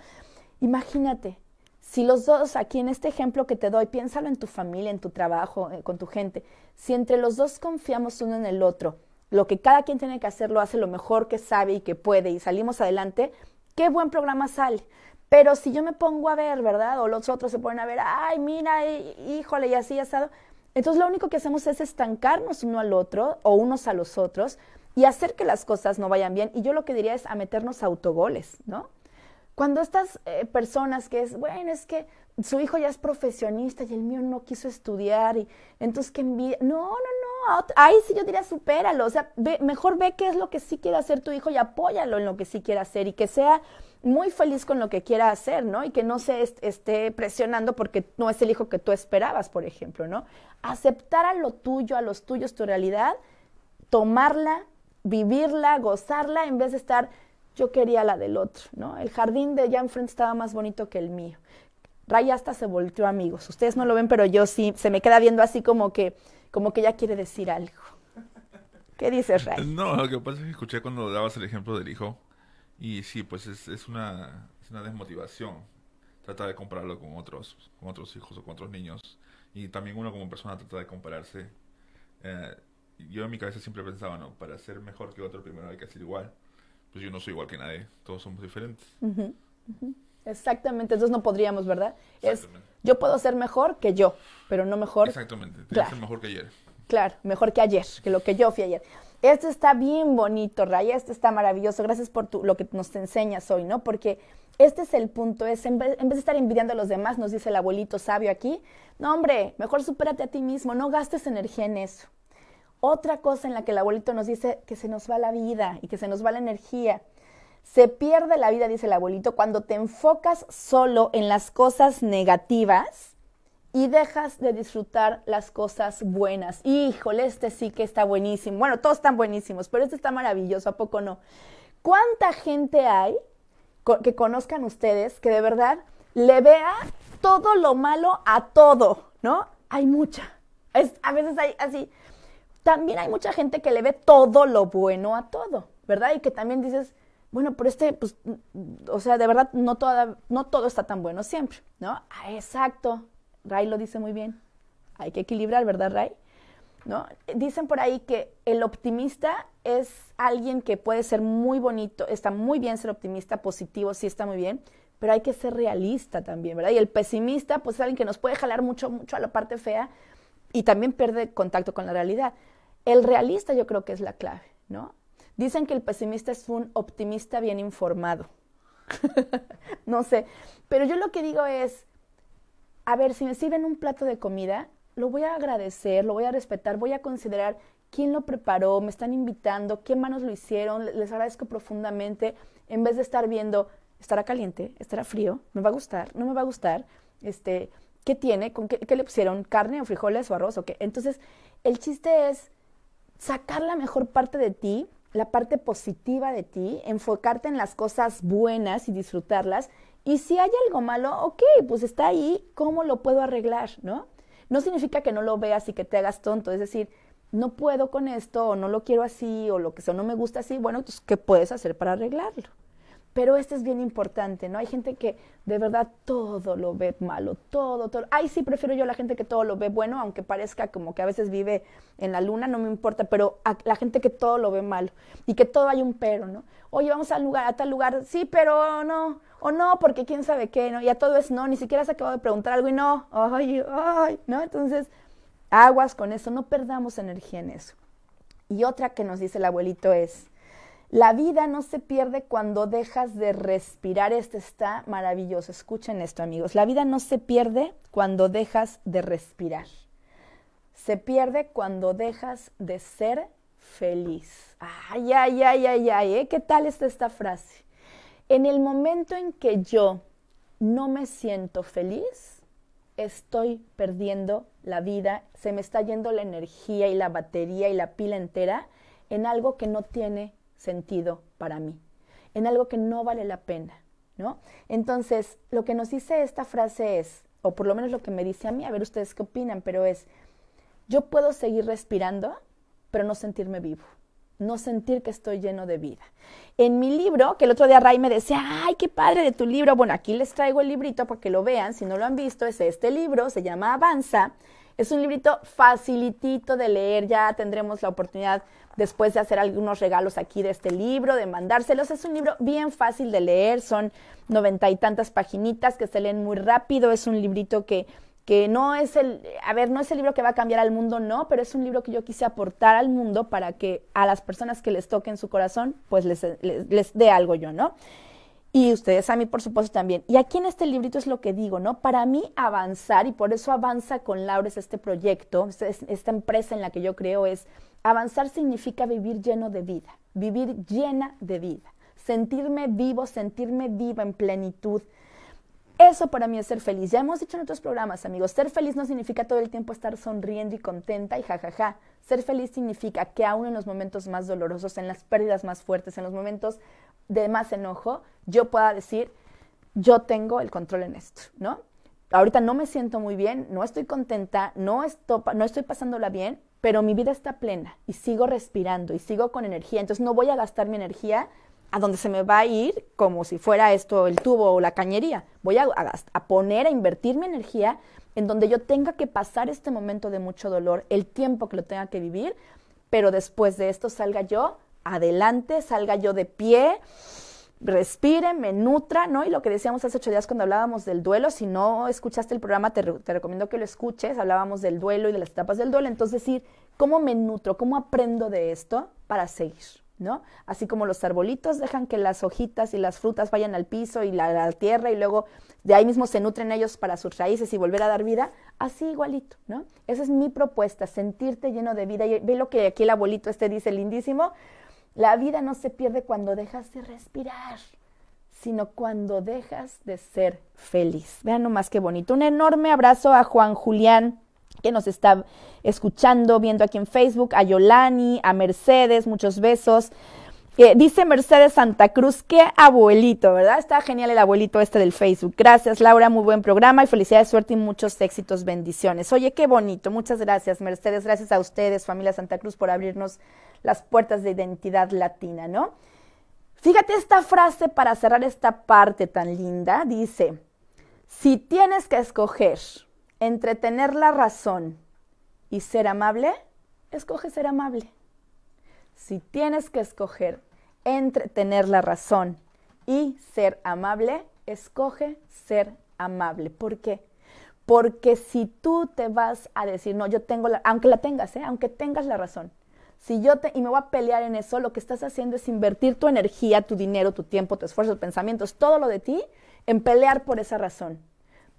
Imagínate, si los dos, aquí en este ejemplo que te doy, piénsalo en tu familia, en tu trabajo, eh, con tu gente, si entre los dos confiamos uno en el otro, lo que cada quien tiene que hacer lo hace lo mejor que sabe y que puede y salimos adelante, qué buen programa sale. Pero si yo me pongo a ver, ¿verdad? O los otros se ponen a ver, ay, mira, híjole, y así, asado. Entonces lo único que hacemos es estancarnos uno al otro o unos a los otros y hacer que las cosas no vayan bien. Y yo lo que diría es a meternos autogoles, ¿no? Cuando estas eh, personas que es, bueno, es que su hijo ya es profesionista y el mío no quiso estudiar y entonces que envidia. No, no, no, ahí sí yo diría supéralo, o sea, mejor ve qué es lo que sí quiere hacer tu hijo y apóyalo en lo que sí quiere hacer y que sea muy feliz con lo que quiera hacer, ¿no? Y que no se esté presionando porque no es el hijo que tú esperabas, por ejemplo, ¿no? Aceptar a lo tuyo, a los tuyos, tu realidad, tomarla, vivirla, gozarla, en vez de estar, yo quería la del otro, ¿no? El jardín de allá enfrente estaba más bonito que el mío. Ray hasta se volteó, amigos. Ustedes no lo ven, pero yo sí, se me queda viendo así como que, como que ya quiere decir algo. ¿Qué dices, Ray? No, lo que pasa es que escuché cuando dabas el ejemplo del hijo y sí, pues es, es, una, desmotivación. tratar de compararlo con otros, con otros hijos o con otros niños. Y también uno como persona trata de compararse. Eh, yo en mi cabeza siempre pensaba, no, para ser mejor que otro primero hay que ser igual. Pues yo no soy igual que nadie, todos somos diferentes. Exactamente, entonces no podríamos, ¿verdad? Es, yo puedo ser mejor que yo, pero no mejor. Exactamente, tienes que ser mejor que ayer. Claro, mejor que ayer, que lo que yo fui ayer. Esto está bien bonito, Raya, esto está maravilloso. Gracias por lo que nos enseñas hoy, ¿no? Porque este es el punto, es en vez, en vez, de estar envidiando a los demás, nos dice el abuelito sabio aquí, no hombre, mejor supérate a ti mismo, no gastes energía en eso. Otra cosa en la que el abuelito nos dice que se nos va la vida y que se nos va la energía. Se pierde la vida, dice el abuelito, cuando te enfocas solo en las cosas negativas y dejas de disfrutar las cosas buenas. Híjole, este sí que está buenísimo. Bueno, todos están buenísimos, pero este está maravilloso, ¿a poco no? ¿Cuánta gente hay que conozcan ustedes que de verdad le vea todo lo malo a todo, ¿no? Hay mucha. a veces hay así. También hay mucha gente que le ve todo lo bueno a todo, ¿verdad? Y que también dices, bueno, pero este, pues, mm, o sea, de verdad no, toda, no todo está tan bueno siempre, ¿no? Ah, exacto, Ray lo dice muy bien. Hay que equilibrar, ¿verdad, Ray? ¿No? Dicen por ahí que el optimista es alguien que puede ser muy bonito, está muy bien ser optimista, positivo, sí está muy bien, pero hay que ser realista también, ¿verdad? Y el pesimista, pues es alguien que nos puede jalar mucho, mucho a la parte fea y también pierde contacto con la realidad. El realista yo creo que es la clave, ¿no? Dicen que el pesimista es un optimista bien informado. <laughs> no sé, pero yo lo que digo es, a ver, si me sirven un plato de comida, lo voy a agradecer, lo voy a respetar, voy a considerar quién lo preparó, me están invitando, qué manos lo hicieron, les agradezco profundamente, en vez de estar viendo, estará caliente, estará frío, me va a gustar, no me va a gustar, este, qué tiene, con qué, qué le pusieron, carne o frijoles o arroz o qué. Entonces, el chiste es sacar la mejor parte de ti, la parte positiva de ti, enfocarte en las cosas buenas y disfrutarlas y si hay algo malo, ok, pues está ahí, ¿cómo lo puedo arreglar? ¿No? No significa que no lo veas y que te hagas tonto, es decir, no puedo con esto, o no lo quiero así, o lo que sea, no me gusta así, bueno, pues, ¿qué puedes hacer para arreglarlo? Pero este es bien importante, ¿no? Hay gente que de verdad todo lo ve malo, todo, todo. Ay, sí, prefiero yo a la gente que todo lo ve bueno, aunque parezca como que a veces vive en la luna, no me importa, pero a la gente que todo lo ve malo y que todo hay un pero, ¿no? Oye, vamos al lugar, a tal lugar, sí, pero no, o no, porque quién sabe qué, ¿no? Y a todo es no, ni siquiera se acabado de preguntar algo y no, ay, ay, ¿no? Entonces, aguas con eso, no perdamos energía en eso. Y otra que nos dice el abuelito es, la vida no se pierde cuando dejas de respirar. Este está maravilloso. Escuchen esto, amigos. La vida no se pierde cuando dejas de respirar. Se pierde cuando dejas de ser feliz. Ay, ay, ay, ay, ay. ¿eh? ¿Qué tal está esta frase? En el momento en que yo no me siento feliz, estoy perdiendo la vida, se me está yendo la energía y la batería y la pila entera en algo que no tiene sentido para mí, en algo que no vale la pena, ¿no? Entonces, lo que nos dice esta frase es, o por lo menos lo que me dice a mí, a ver ustedes qué opinan, pero es, yo puedo seguir respirando, pero no sentirme vivo, no sentir que estoy lleno de vida. En mi libro, que el otro día Ray me decía, ay, qué padre de tu libro, bueno, aquí les traigo el librito para que lo vean, si no lo han visto, es este libro, se llama Avanza. Es un librito facilitito de leer, ya tendremos la oportunidad después de hacer algunos regalos aquí de este libro, de mandárselos. Es un libro bien fácil de leer, son noventa y tantas paginitas que se leen muy rápido, es un librito que que no es el, a ver, no es el libro que va a cambiar al mundo, no, pero es un libro que yo quise aportar al mundo para que a las personas que les toquen su corazón, pues les, les dé algo yo, ¿no? y ustedes a mí, por supuesto, también. Y aquí en este librito es lo que digo, ¿no? Para mí avanzar, y por eso avanza con Laures este proyecto, esta empresa en la que yo creo es, avanzar significa vivir lleno de vida, vivir llena de vida, sentirme vivo, sentirme viva en plenitud. Eso para mí es ser feliz. Ya hemos dicho en otros programas, amigos, ser feliz no significa todo el tiempo estar sonriendo y contenta y jajaja. Ser feliz significa que aún en los momentos más dolorosos, en las pérdidas más fuertes, en los momentos de más enojo, yo pueda decir, yo tengo el control en esto, ¿no? Ahorita no me siento muy bien, no estoy contenta, no, estoy, no estoy pasándola bien, pero mi vida está plena y sigo respirando y sigo con energía, entonces no voy a gastar mi energía a donde se me va a ir como si fuera esto el tubo o la cañería. Voy a, poner, a invertir mi energía en donde yo tenga que pasar este momento de mucho dolor, el tiempo que lo tenga que vivir, pero después de esto salga yo adelante, salga yo de pie, respire, me nutra, ¿no? Y lo que decíamos hace ocho días cuando hablábamos del duelo, si no escuchaste el programa, te, recomiendo que lo escuches, hablábamos del duelo y de las etapas del duelo, entonces decir, ¿cómo me nutro? ¿Cómo aprendo de esto para seguir? ¿No? Así como los arbolitos dejan que las hojitas y las frutas vayan al piso y la, la tierra y luego de ahí mismo se nutren ellos para sus raíces y volver a dar vida, así igualito, ¿no? Esa es mi propuesta, sentirte lleno de vida. Y ve lo que aquí el abuelito este dice lindísimo, la vida no se pierde cuando dejas de respirar, sino cuando dejas de ser feliz. Vean nomás qué bonito. Un enorme abrazo a Juan Julián que nos está escuchando, viendo aquí en Facebook, a Yolani, a Mercedes, muchos besos. Eh, dice Mercedes Santa Cruz, qué abuelito, ¿verdad? Está genial el abuelito este del Facebook. Gracias, Laura, muy buen programa y felicidades, suerte y muchos éxitos, bendiciones. Oye, qué bonito, muchas gracias, Mercedes, gracias a ustedes, familia Santa Cruz, por abrirnos las puertas de identidad latina, ¿no? Fíjate esta frase para cerrar esta parte tan linda, dice, si tienes que escoger entre tener la razón y ser amable, escoge ser amable. Si tienes que escoger entre tener la razón y ser amable, escoge ser amable. ¿Por qué? Porque si tú te vas a decir, no, yo tengo la, aunque la tengas, ¿eh? aunque tengas la razón, si yo te, y me voy a pelear en eso, lo que estás haciendo es invertir tu energía, tu dinero, tu tiempo, tu esfuerzo, tus pensamientos, todo lo de ti, en pelear por esa razón.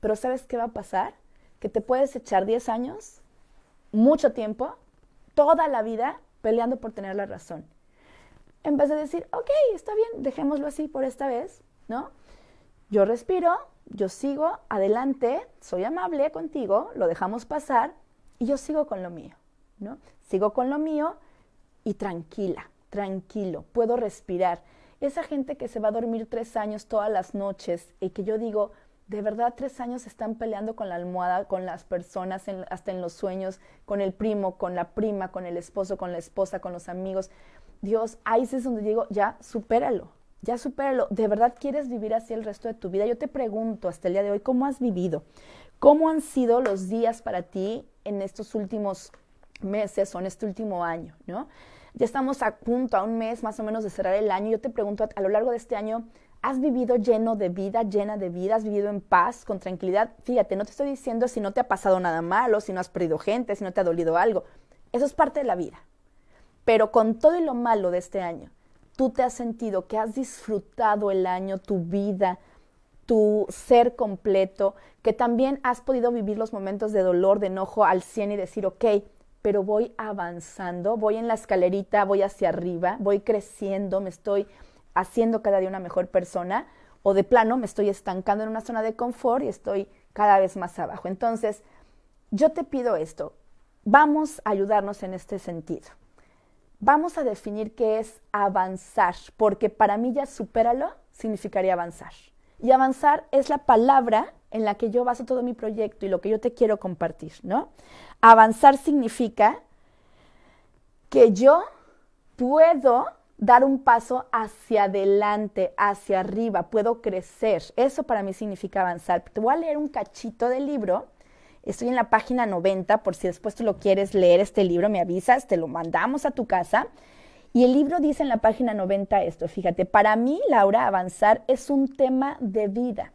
Pero ¿sabes qué va a pasar? Que te puedes echar 10 años, mucho tiempo, toda la vida peleando por tener la razón en vez de decir, ok, está bien, dejémoslo así por esta vez, ¿no? Yo respiro, yo sigo, adelante, soy amable contigo, lo dejamos pasar y yo sigo con lo mío, ¿no? Sigo con lo mío y tranquila, tranquilo, puedo respirar. Esa gente que se va a dormir tres años todas las noches y que yo digo, de verdad tres años están peleando con la almohada, con las personas, hasta en los sueños, con el primo, con la prima, con el esposo, con la esposa, con los amigos. Dios, ahí es donde digo, ya, supéralo, ya supéralo. ¿De verdad quieres vivir así el resto de tu vida? Yo te pregunto hasta el día de hoy, ¿cómo has vivido? ¿Cómo han sido los días para ti en estos últimos meses o en este último año, no? Ya estamos a punto, a un mes más o menos de cerrar el año. Yo te pregunto, a, a lo largo de este año, ¿has vivido lleno de vida, llena de vida? ¿Has vivido en paz, con tranquilidad? Fíjate, no te estoy diciendo si no te ha pasado nada malo, si no has perdido gente, si no te ha dolido algo. Eso es parte de la vida, pero con todo y lo malo de este año, tú te has sentido que has disfrutado el año, tu vida, tu ser completo, que también has podido vivir los momentos de dolor, de enojo al 100 y decir, ok, pero voy avanzando, voy en la escalerita, voy hacia arriba, voy creciendo, me estoy haciendo cada día una mejor persona, o de plano me estoy estancando en una zona de confort y estoy cada vez más abajo. Entonces, yo te pido esto, vamos a ayudarnos en este sentido. Vamos a definir qué es avanzar, porque para mí ya supéralo significaría avanzar. Y avanzar es la palabra en la que yo baso todo mi proyecto y lo que yo te quiero compartir, ¿no? Avanzar significa que yo puedo dar un paso hacia adelante, hacia arriba, puedo crecer. Eso para mí significa avanzar. Te voy a leer un cachito del libro Estoy en la página 90, por si después tú lo quieres leer este libro, me avisas, te lo mandamos a tu casa. Y el libro dice en la página 90 esto, fíjate, para mí, Laura, avanzar es un tema de vida,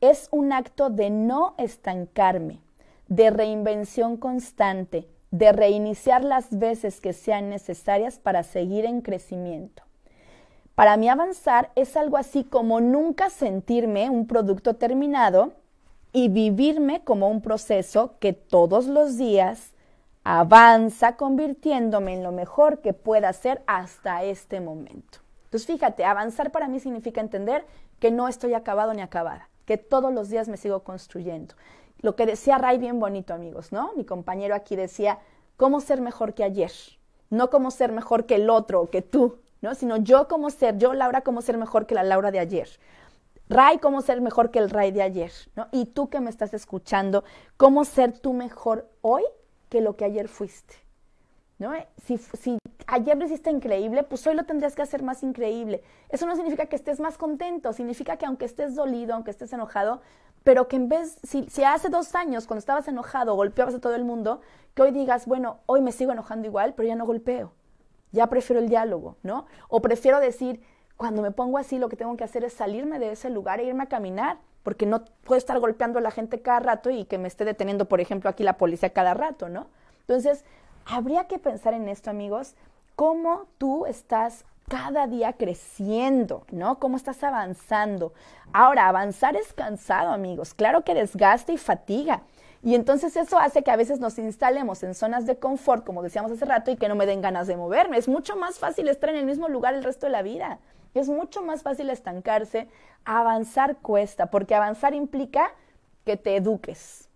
es un acto de no estancarme, de reinvención constante, de reiniciar las veces que sean necesarias para seguir en crecimiento. Para mí avanzar es algo así como nunca sentirme un producto terminado y vivirme como un proceso que todos los días avanza convirtiéndome en lo mejor que pueda ser hasta este momento. Entonces fíjate, avanzar para mí significa entender que no estoy acabado ni acabada, que todos los días me sigo construyendo. Lo que decía Ray bien bonito, amigos, ¿no? Mi compañero aquí decía, ¿cómo ser mejor que ayer? No cómo ser mejor que el otro o que tú, ¿no? Sino yo cómo ser, yo Laura, cómo ser mejor que la Laura de ayer. Ray, cómo ser mejor que el Ray de ayer, Y tú que me estás escuchando, cómo ser tú mejor hoy que lo que ayer fuiste, ¿no? Eh, si, ayer lo hiciste increíble, pues hoy lo tendrías que hacer más increíble. Eso no significa que estés más contento, significa que aunque estés dolido, aunque estés enojado, pero que en vez, si, si hace dos años cuando estabas enojado golpeabas a todo el mundo, que hoy digas, bueno, hoy me sigo enojando igual, pero ya no golpeo, ya prefiero el diálogo, ¿no? O prefiero decir, cuando me pongo así, lo que tengo que hacer es salirme de ese lugar e irme a caminar, porque no puedo estar golpeando a la gente cada rato y que me esté deteniendo, por ejemplo, aquí la policía cada rato, ¿no? Entonces, habría que pensar en esto, amigos, cómo tú estás cada día creciendo, ¿no? ¿Cómo estás avanzando? Ahora, avanzar es cansado, amigos. Claro que desgasta y fatiga. Y entonces eso hace que a veces nos instalemos en zonas de confort, como decíamos hace rato, y que no me den ganas de moverme. Es mucho más fácil estar en el mismo lugar el resto de la vida. Es mucho más fácil estancarse. Avanzar cuesta, porque avanzar implica que te eduques,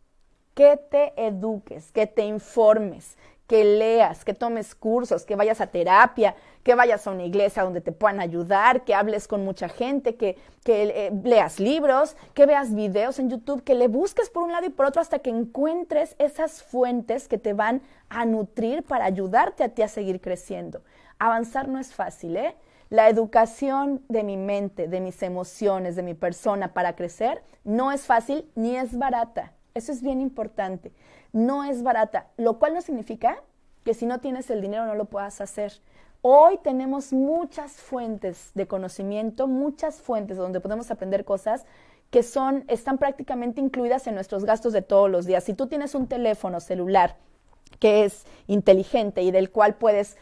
que te eduques, que te informes, que leas, que tomes cursos, que vayas a terapia, que vayas a una iglesia donde te puedan ayudar, que hables con mucha gente, que, que eh, leas libros, que veas videos en YouTube, que le busques por un lado y por otro hasta que encuentres esas fuentes que te van a nutrir para ayudarte a ti a seguir creciendo. Avanzar no es fácil, ¿eh? La educación de mi mente, de mis emociones, de mi persona para crecer no es fácil ni es barata. Eso es bien importante. No es barata, lo cual no significa que si no tienes el dinero no lo puedas hacer. Hoy tenemos muchas fuentes de conocimiento, muchas fuentes donde podemos aprender cosas que son, están prácticamente incluidas en nuestros gastos de todos los días. Si tú tienes un teléfono celular que es inteligente y del cual puedes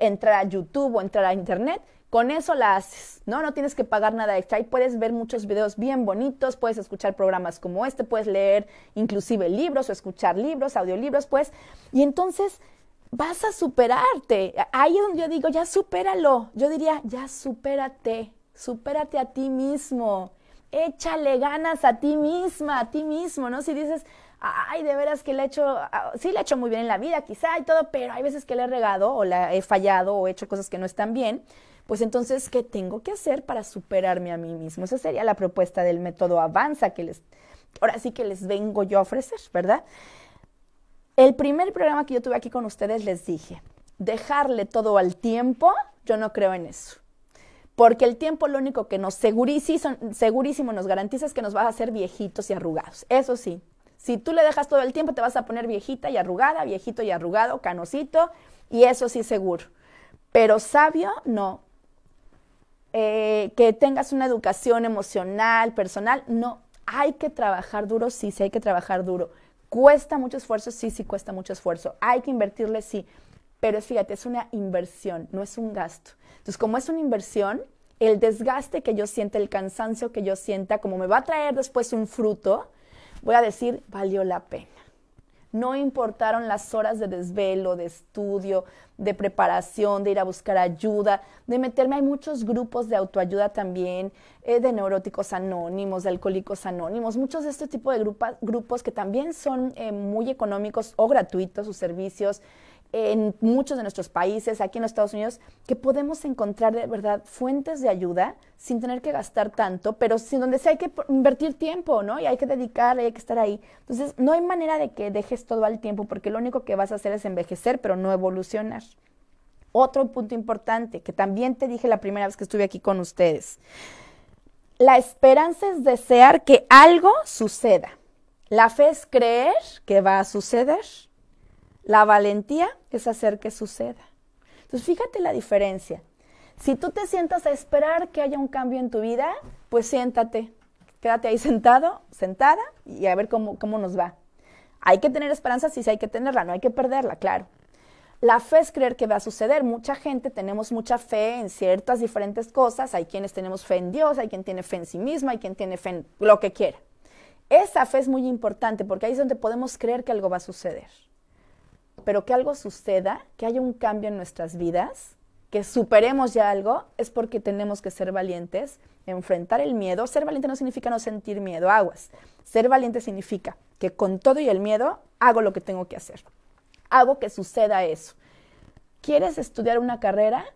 entrar a YouTube o entrar a Internet, con eso la haces, ¿no? No tienes que pagar nada extra y puedes ver muchos videos bien bonitos, puedes escuchar programas como este, puedes leer inclusive libros o escuchar libros, audiolibros, pues, y entonces vas a superarte. Ahí es donde yo digo, ya supéralo. Yo diría, ya supérate, supérate a ti mismo. Échale ganas a ti misma, a ti mismo, ¿no? Si dices, ay, de veras que le he hecho, ah, sí le he hecho muy bien en la vida, quizá y todo, pero hay veces que le he regado o la he fallado o he hecho cosas que no están bien pues entonces, ¿qué tengo que hacer para superarme a mí mismo? Esa sería la propuesta del método Avanza que les, ahora sí que les vengo yo a ofrecer, ¿verdad? El primer programa que yo tuve aquí con ustedes les dije, dejarle todo al tiempo, yo no creo en eso. Porque el tiempo lo único que nos segurísimo, segurísimo nos garantiza es que nos vas a hacer viejitos y arrugados. Eso sí, si tú le dejas todo el tiempo, te vas a poner viejita y arrugada, viejito y arrugado, canosito, y eso sí seguro. Pero sabio, no. Eh, que tengas una educación emocional, personal. No, hay que trabajar duro, sí, sí hay que trabajar duro. Cuesta mucho esfuerzo, sí, sí cuesta mucho esfuerzo. Hay que invertirle, sí. Pero fíjate, es una inversión, no es un gasto. Entonces, como es una inversión, el desgaste que yo sienta, el cansancio que yo sienta, como me va a traer después un fruto, voy a decir, valió la pena. No importaron las horas de desvelo, de estudio, de preparación, de ir a buscar ayuda, de meterme. Hay muchos grupos de autoayuda también, eh, de neuróticos anónimos, de alcohólicos anónimos, muchos de este tipo de grupos que también son eh, muy económicos o gratuitos sus servicios en muchos de nuestros países, aquí en los Estados Unidos, que podemos encontrar de verdad fuentes de ayuda sin tener que gastar tanto, pero sin donde sí hay que invertir tiempo, ¿no? Y hay que dedicar, hay que estar ahí. Entonces, no hay manera de que dejes todo al tiempo, porque lo único que vas a hacer es envejecer, pero no evolucionar. Otro punto importante, que también te dije la primera vez que estuve aquí con ustedes. La esperanza es desear que algo suceda. La fe es creer que va a suceder la valentía es hacer que suceda. Entonces, fíjate la diferencia. Si tú te sientas a esperar que haya un cambio en tu vida, pues siéntate. Quédate ahí sentado, sentada y a ver cómo, nos va. Hay que tener esperanza, sí, sí hay que tenerla, no hay que perderla, claro. La fe es creer que va a suceder. Mucha gente tenemos mucha fe en ciertas diferentes cosas. Hay quienes tenemos fe en Dios, hay quien tiene fe en sí misma, hay quien tiene fe en lo que quiera. Esa fe es muy importante porque ahí es donde podemos creer que algo va a suceder pero que algo suceda, que haya un cambio en nuestras vidas, que superemos ya algo, es porque tenemos que ser valientes, enfrentar el miedo. Ser valiente no significa no sentir miedo, aguas. Ser valiente significa que con todo y el miedo hago lo que tengo que hacer. Hago que suceda eso. ¿Quieres estudiar una carrera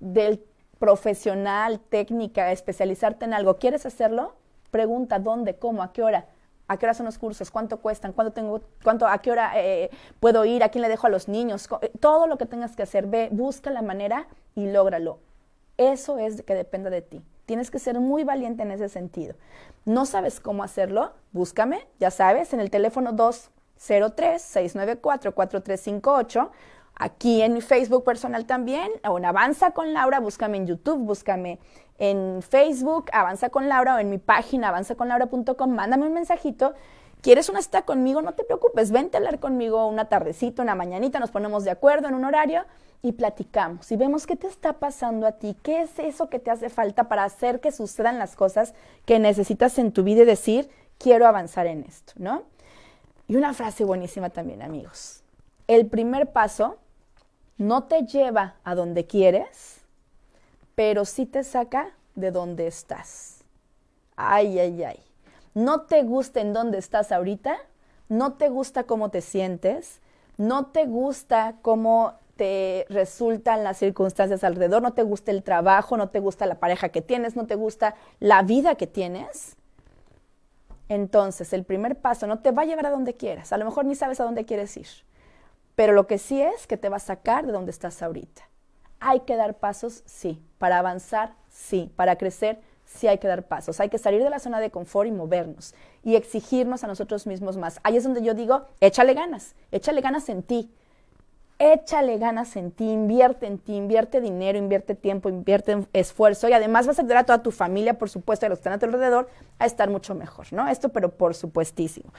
del profesional, técnica, especializarte en algo? ¿Quieres hacerlo? Pregunta dónde, cómo, a qué hora. ¿A qué hora son los cursos? ¿Cuánto cuestan? ¿Cuánto tengo? ¿Cuánto? ¿A qué hora eh, eh, puedo ir? ¿A quién le dejo a los niños? Eh, todo lo que tengas que hacer, ve, busca la manera y lógralo. Eso es que dependa de ti. Tienes que ser muy valiente en ese sentido. ¿No sabes cómo hacerlo? Búscame, ya sabes, en el teléfono 203-694-4358 aquí en mi Facebook personal también, o en Avanza con Laura, búscame en YouTube, búscame en Facebook, Avanza con Laura, o en mi página avanzaconlaura.com, mándame un mensajito. ¿Quieres una cita conmigo? No te preocupes, vente a hablar conmigo una tardecita, una mañanita, nos ponemos de acuerdo en un horario y platicamos y vemos qué te está pasando a ti, qué es eso que te hace falta para hacer que sucedan las cosas que necesitas en tu vida y decir, quiero avanzar en esto, ¿no? Y una frase buenísima también, amigos. El primer paso no te lleva a donde quieres, pero sí te saca de donde estás. Ay, ay, ay. No te gusta en dónde estás ahorita, no te gusta cómo te sientes, no te gusta cómo te resultan las circunstancias alrededor, no te gusta el trabajo, no te gusta la pareja que tienes, no te gusta la vida que tienes, entonces el primer paso no te va a llevar a donde quieras. A lo mejor ni sabes a dónde quieres ir. Pero lo que sí es que te va a sacar de donde estás ahorita. Hay que dar pasos, sí. Para avanzar, sí. Para crecer, sí hay que dar pasos. Hay que salir de la zona de confort y movernos y exigirnos a nosotros mismos más. Ahí es donde yo digo, échale ganas, échale ganas en ti échale ganas en ti, invierte en ti, invierte dinero, invierte tiempo, invierte esfuerzo y además vas a ayudar a toda tu familia, por supuesto, a los que están a tu alrededor, a estar mucho mejor, ¿no? Esto, pero por supuestísimo.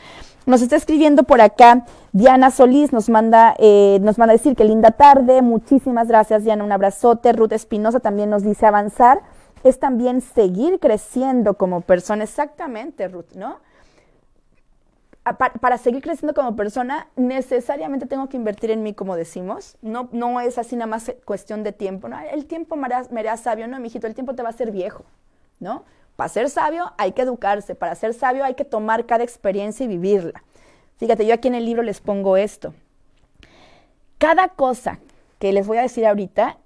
Nos está escribiendo por acá Diana Solís, nos manda, eh, nos manda decir que linda tarde, muchísimas gracias Diana, un abrazote. Ruth Espinosa también nos dice avanzar, es también seguir creciendo como persona, exactamente Ruth, ¿no? para, seguir creciendo como persona, necesariamente tengo que invertir en mí, como decimos. No, no es así nada más cuestión de tiempo. ¿no? El tiempo me hará, sabio, no, mijito, el tiempo te va a hacer viejo, ¿no? Para ser sabio hay que educarse, para ser sabio hay que tomar cada experiencia y vivirla. Fíjate, yo aquí en el libro les pongo esto. Cada cosa que les voy a decir ahorita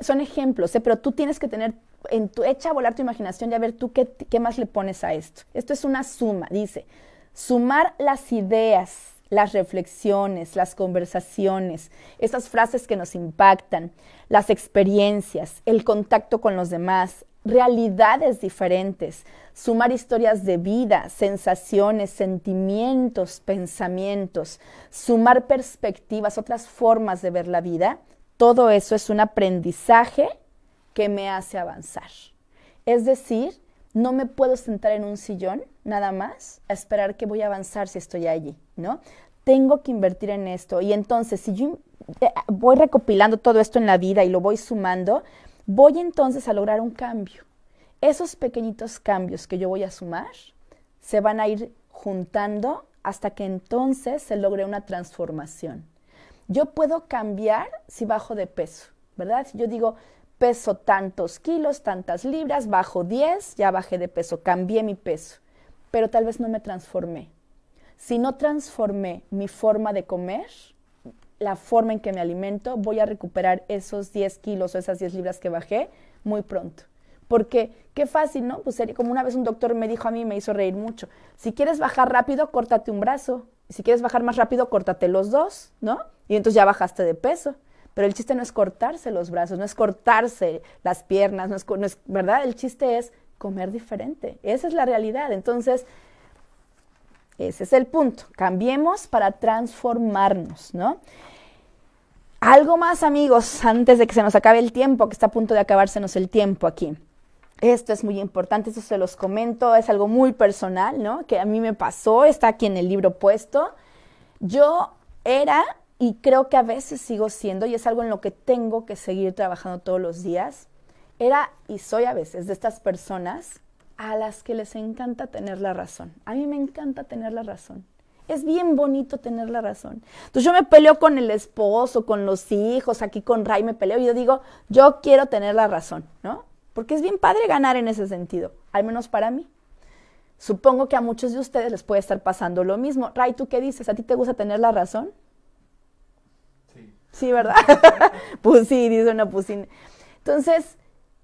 son ejemplos, ¿eh? pero tú tienes que tener en tu, echa a volar tu imaginación y a ver tú qué más le pones a esto. Esto es una suma, dice sumar las ideas, las reflexiones, las conversaciones, esas frases que nos impactan, las experiencias, el contacto con los demás, realidades diferentes, sumar historias de vida, sensaciones, sentimientos, pensamientos, sumar perspectivas, otras formas de ver la vida, todo eso es un aprendizaje que me hace avanzar. Es decir, no me puedo sentar en un sillón nada más a esperar que voy a avanzar si estoy allí, ¿no? Tengo que invertir en esto. Y entonces, si yo eh, voy recopilando todo esto en la vida y lo voy sumando, voy entonces a lograr un cambio. Esos pequeñitos cambios que yo voy a sumar se van a ir juntando hasta que entonces se logre una transformación. Yo puedo cambiar si bajo de peso, ¿verdad? Si yo digo, peso tantos kilos, tantas libras, bajo 10, ya bajé de peso, cambié mi peso pero tal vez no me transformé. Si no transformé mi forma de comer, la forma en que me alimento, voy a recuperar esos 10 kilos o esas 10 libras que bajé muy pronto. Porque qué fácil, ¿no? Pues como una vez un doctor me dijo a mí, me hizo reír mucho, si quieres bajar rápido, córtate un brazo. Si quieres bajar más rápido, córtate los dos, ¿no? Y entonces ya bajaste de peso. Pero el chiste no es cortarse los brazos, no es cortarse las piernas, no es ¿verdad? El chiste es comer diferente. Esa es la realidad. Entonces, ese es el punto. Cambiemos para transformarnos, ¿no? Algo más, amigos, antes de que se nos acabe el tiempo, que está a punto de acabársenos el tiempo aquí. Esto es muy importante, eso se los comento, es algo muy personal, ¿no? Que a mí me pasó, está aquí en el libro puesto. Yo era, y creo que a veces sigo siendo, y es algo en lo que tengo que seguir trabajando todos los días, era y soy a veces de estas personas a las que les encanta tener la razón. A mí me encanta tener la razón. Es bien bonito tener la razón. Entonces yo me peleo con el esposo, con los hijos, aquí con Ray me peleo y yo digo, yo quiero tener la razón, ¿no? Porque es bien padre ganar en ese sentido, al menos para mí. Supongo que a muchos de ustedes les puede estar pasando lo mismo. Ray, ¿tú qué dices? ¿A ti te gusta tener la razón? Sí. Sí, ¿verdad? <laughs> pues sí, dice una, pucina. Entonces,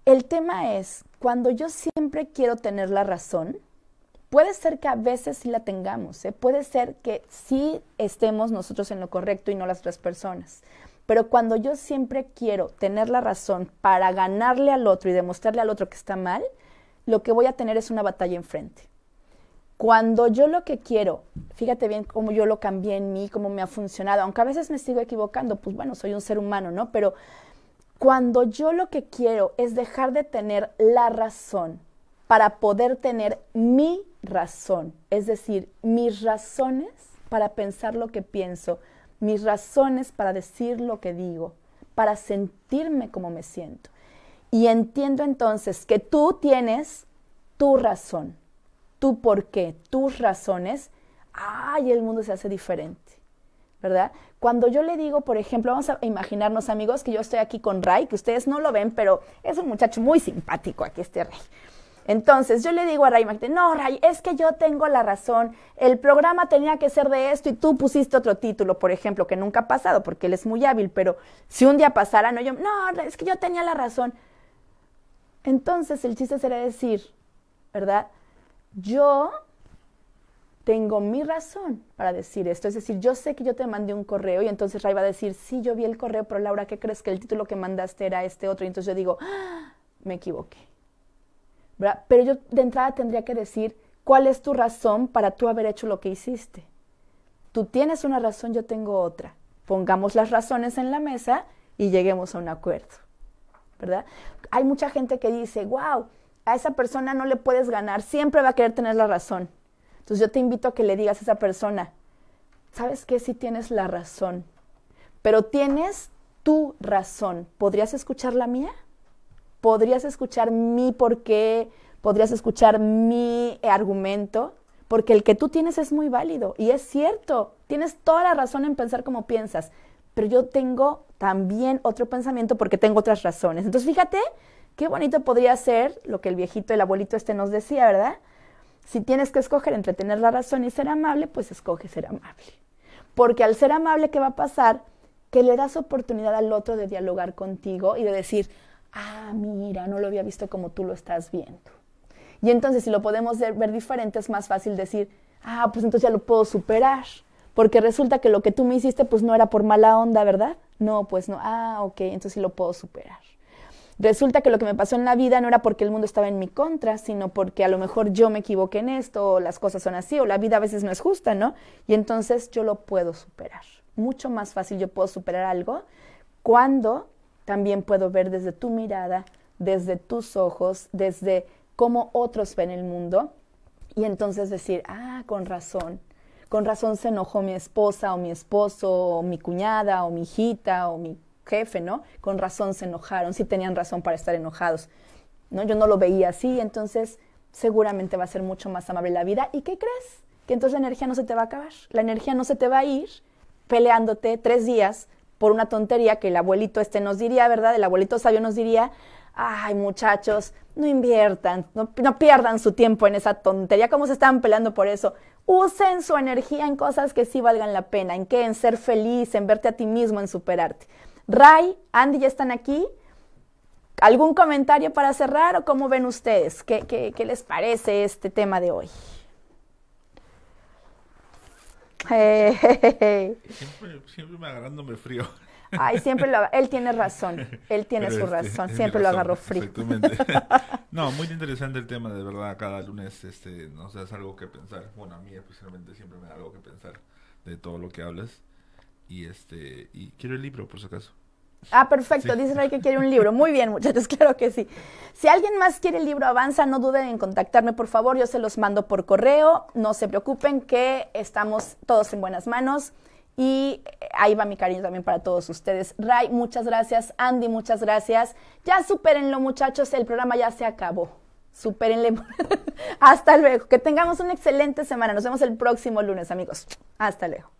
el tema es, cuando yo siempre quiero tener la razón, puede ser que a veces sí la tengamos, ¿eh? puede ser que sí estemos nosotros en lo correcto y no las otras personas. Pero cuando yo siempre quiero tener la razón para ganarle al otro y demostrarle al otro que está mal, lo que voy a tener es una batalla enfrente. Cuando yo lo que quiero, fíjate bien cómo yo lo cambié en mí, cómo me ha funcionado, aunque a veces me sigo equivocando, pues bueno, soy un ser humano, ¿no? Pero cuando yo lo que quiero es dejar de tener la razón para poder tener mi razón, es decir, mis razones para pensar lo que pienso, mis razones para decir lo que digo, para sentirme como me siento. Y entiendo entonces que tú tienes tu razón, tu por qué, tus razones. ¡Ay! El mundo se hace diferente, ¿verdad? Cuando yo le digo, por ejemplo, vamos a imaginarnos amigos que yo estoy aquí con Ray, que ustedes no lo ven, pero es un muchacho muy simpático aquí este Ray. Entonces yo le digo a Ray no Ray, es que yo tengo la razón, el programa tenía que ser de esto y tú pusiste otro título, por ejemplo, que nunca ha pasado porque él es muy hábil, pero si un día pasara, no, yo, no, es que yo tenía la razón. Entonces el chiste será decir, ¿verdad? Yo tengo mi razón para decir esto. Es decir, yo sé que yo te mandé un correo y entonces Ray va a decir, sí, yo vi el correo, pero Laura, ¿qué crees que el título que mandaste era este otro? Y entonces yo digo, ah, me equivoqué. Pero yo de entrada tendría que decir, ¿cuál es tu razón para tú haber hecho lo que hiciste? Tú tienes una razón, yo tengo otra. Pongamos las razones en la mesa y lleguemos a un acuerdo. ¿Verdad? Hay mucha gente que dice, wow, a esa persona no le puedes ganar, siempre va a querer tener la razón. Entonces yo te invito a que le digas a esa persona, ¿sabes qué? Si sí tienes la razón, pero tienes tu razón. ¿Podrías escuchar la mía? ¿Podrías escuchar mi por qué? ¿Podrías escuchar mi argumento? Porque el que tú tienes es muy válido y es cierto, tienes toda la razón en pensar como piensas, pero yo tengo también otro pensamiento porque tengo otras razones. Entonces fíjate qué bonito podría ser lo que el viejito, el abuelito este nos decía, ¿verdad? Si tienes que escoger entre tener la razón y ser amable, pues escoge ser amable. Porque al ser amable, ¿qué va a pasar? Que le das oportunidad al otro de dialogar contigo y de decir, ah, mira, no lo había visto como tú lo estás viendo. Y entonces si lo podemos ver diferente, es más fácil decir, ah, pues entonces ya lo puedo superar. Porque resulta que lo que tú me hiciste, pues no era por mala onda, ¿verdad? No, pues no. Ah, ok, entonces sí lo puedo superar resulta que lo que me pasó en la vida no era porque el mundo estaba en mi contra, sino porque a lo mejor yo me equivoqué en esto, o las cosas son así, o la vida a veces no es justa, ¿no? Y entonces yo lo puedo superar. Mucho más fácil yo puedo superar algo cuando también puedo ver desde tu mirada, desde tus ojos, desde cómo otros ven el mundo, y entonces decir, ah, con razón, con razón se enojó mi esposa o mi esposo o mi cuñada o mi hijita o mi jefe, ¿no? Con razón se enojaron, sí tenían razón para estar enojados, ¿no? Yo no lo veía así, entonces seguramente va a ser mucho más amable la vida. ¿Y qué crees? Que entonces la energía no se te va a acabar, la energía no se te va a ir peleándote tres días por una tontería que el abuelito este nos diría, ¿verdad? El abuelito sabio nos diría, ay muchachos, no inviertan, no, pierdan su tiempo en esa tontería, ¿cómo se estaban peleando por eso? Usen su energía en cosas que sí valgan la pena, en qué, en ser feliz, en verte a ti mismo, en superarte. Ray, Andy ya están aquí. ¿Algún comentario para cerrar o cómo ven ustedes? ¿Qué, qué, qué les parece este tema de hoy? <laughs> Siempre, me agarrando me frío. Ay, siempre Él tiene razón. Él tiene su este, razón. Siempre lo agarro frío. <laughs> No, muy interesante el tema, de verdad. Cada lunes este, nos das algo que pensar. Bueno, a mí especialmente siempre me da algo que pensar de todo lo que hablas y este y quiero el libro por si acaso. Ah, perfecto. Dice Ray que quiere un libro. Muy bien, muchachos, <laughs> claro que sí. Si alguien más quiere el libro Avanza, no duden en contactarme, por favor. Yo se los mando por correo. No se preocupen que estamos todos en buenas manos. Y eh, ahí va mi cariño también para todos ustedes. Ray, muchas gracias. Andy, muchas gracias. Ya supérenlo, muchachos. El programa ya se acabó. Supérenle. <laughs> Hasta luego. Que tengamos una excelente semana. Nos vemos el próximo lunes, amigos. Hasta luego.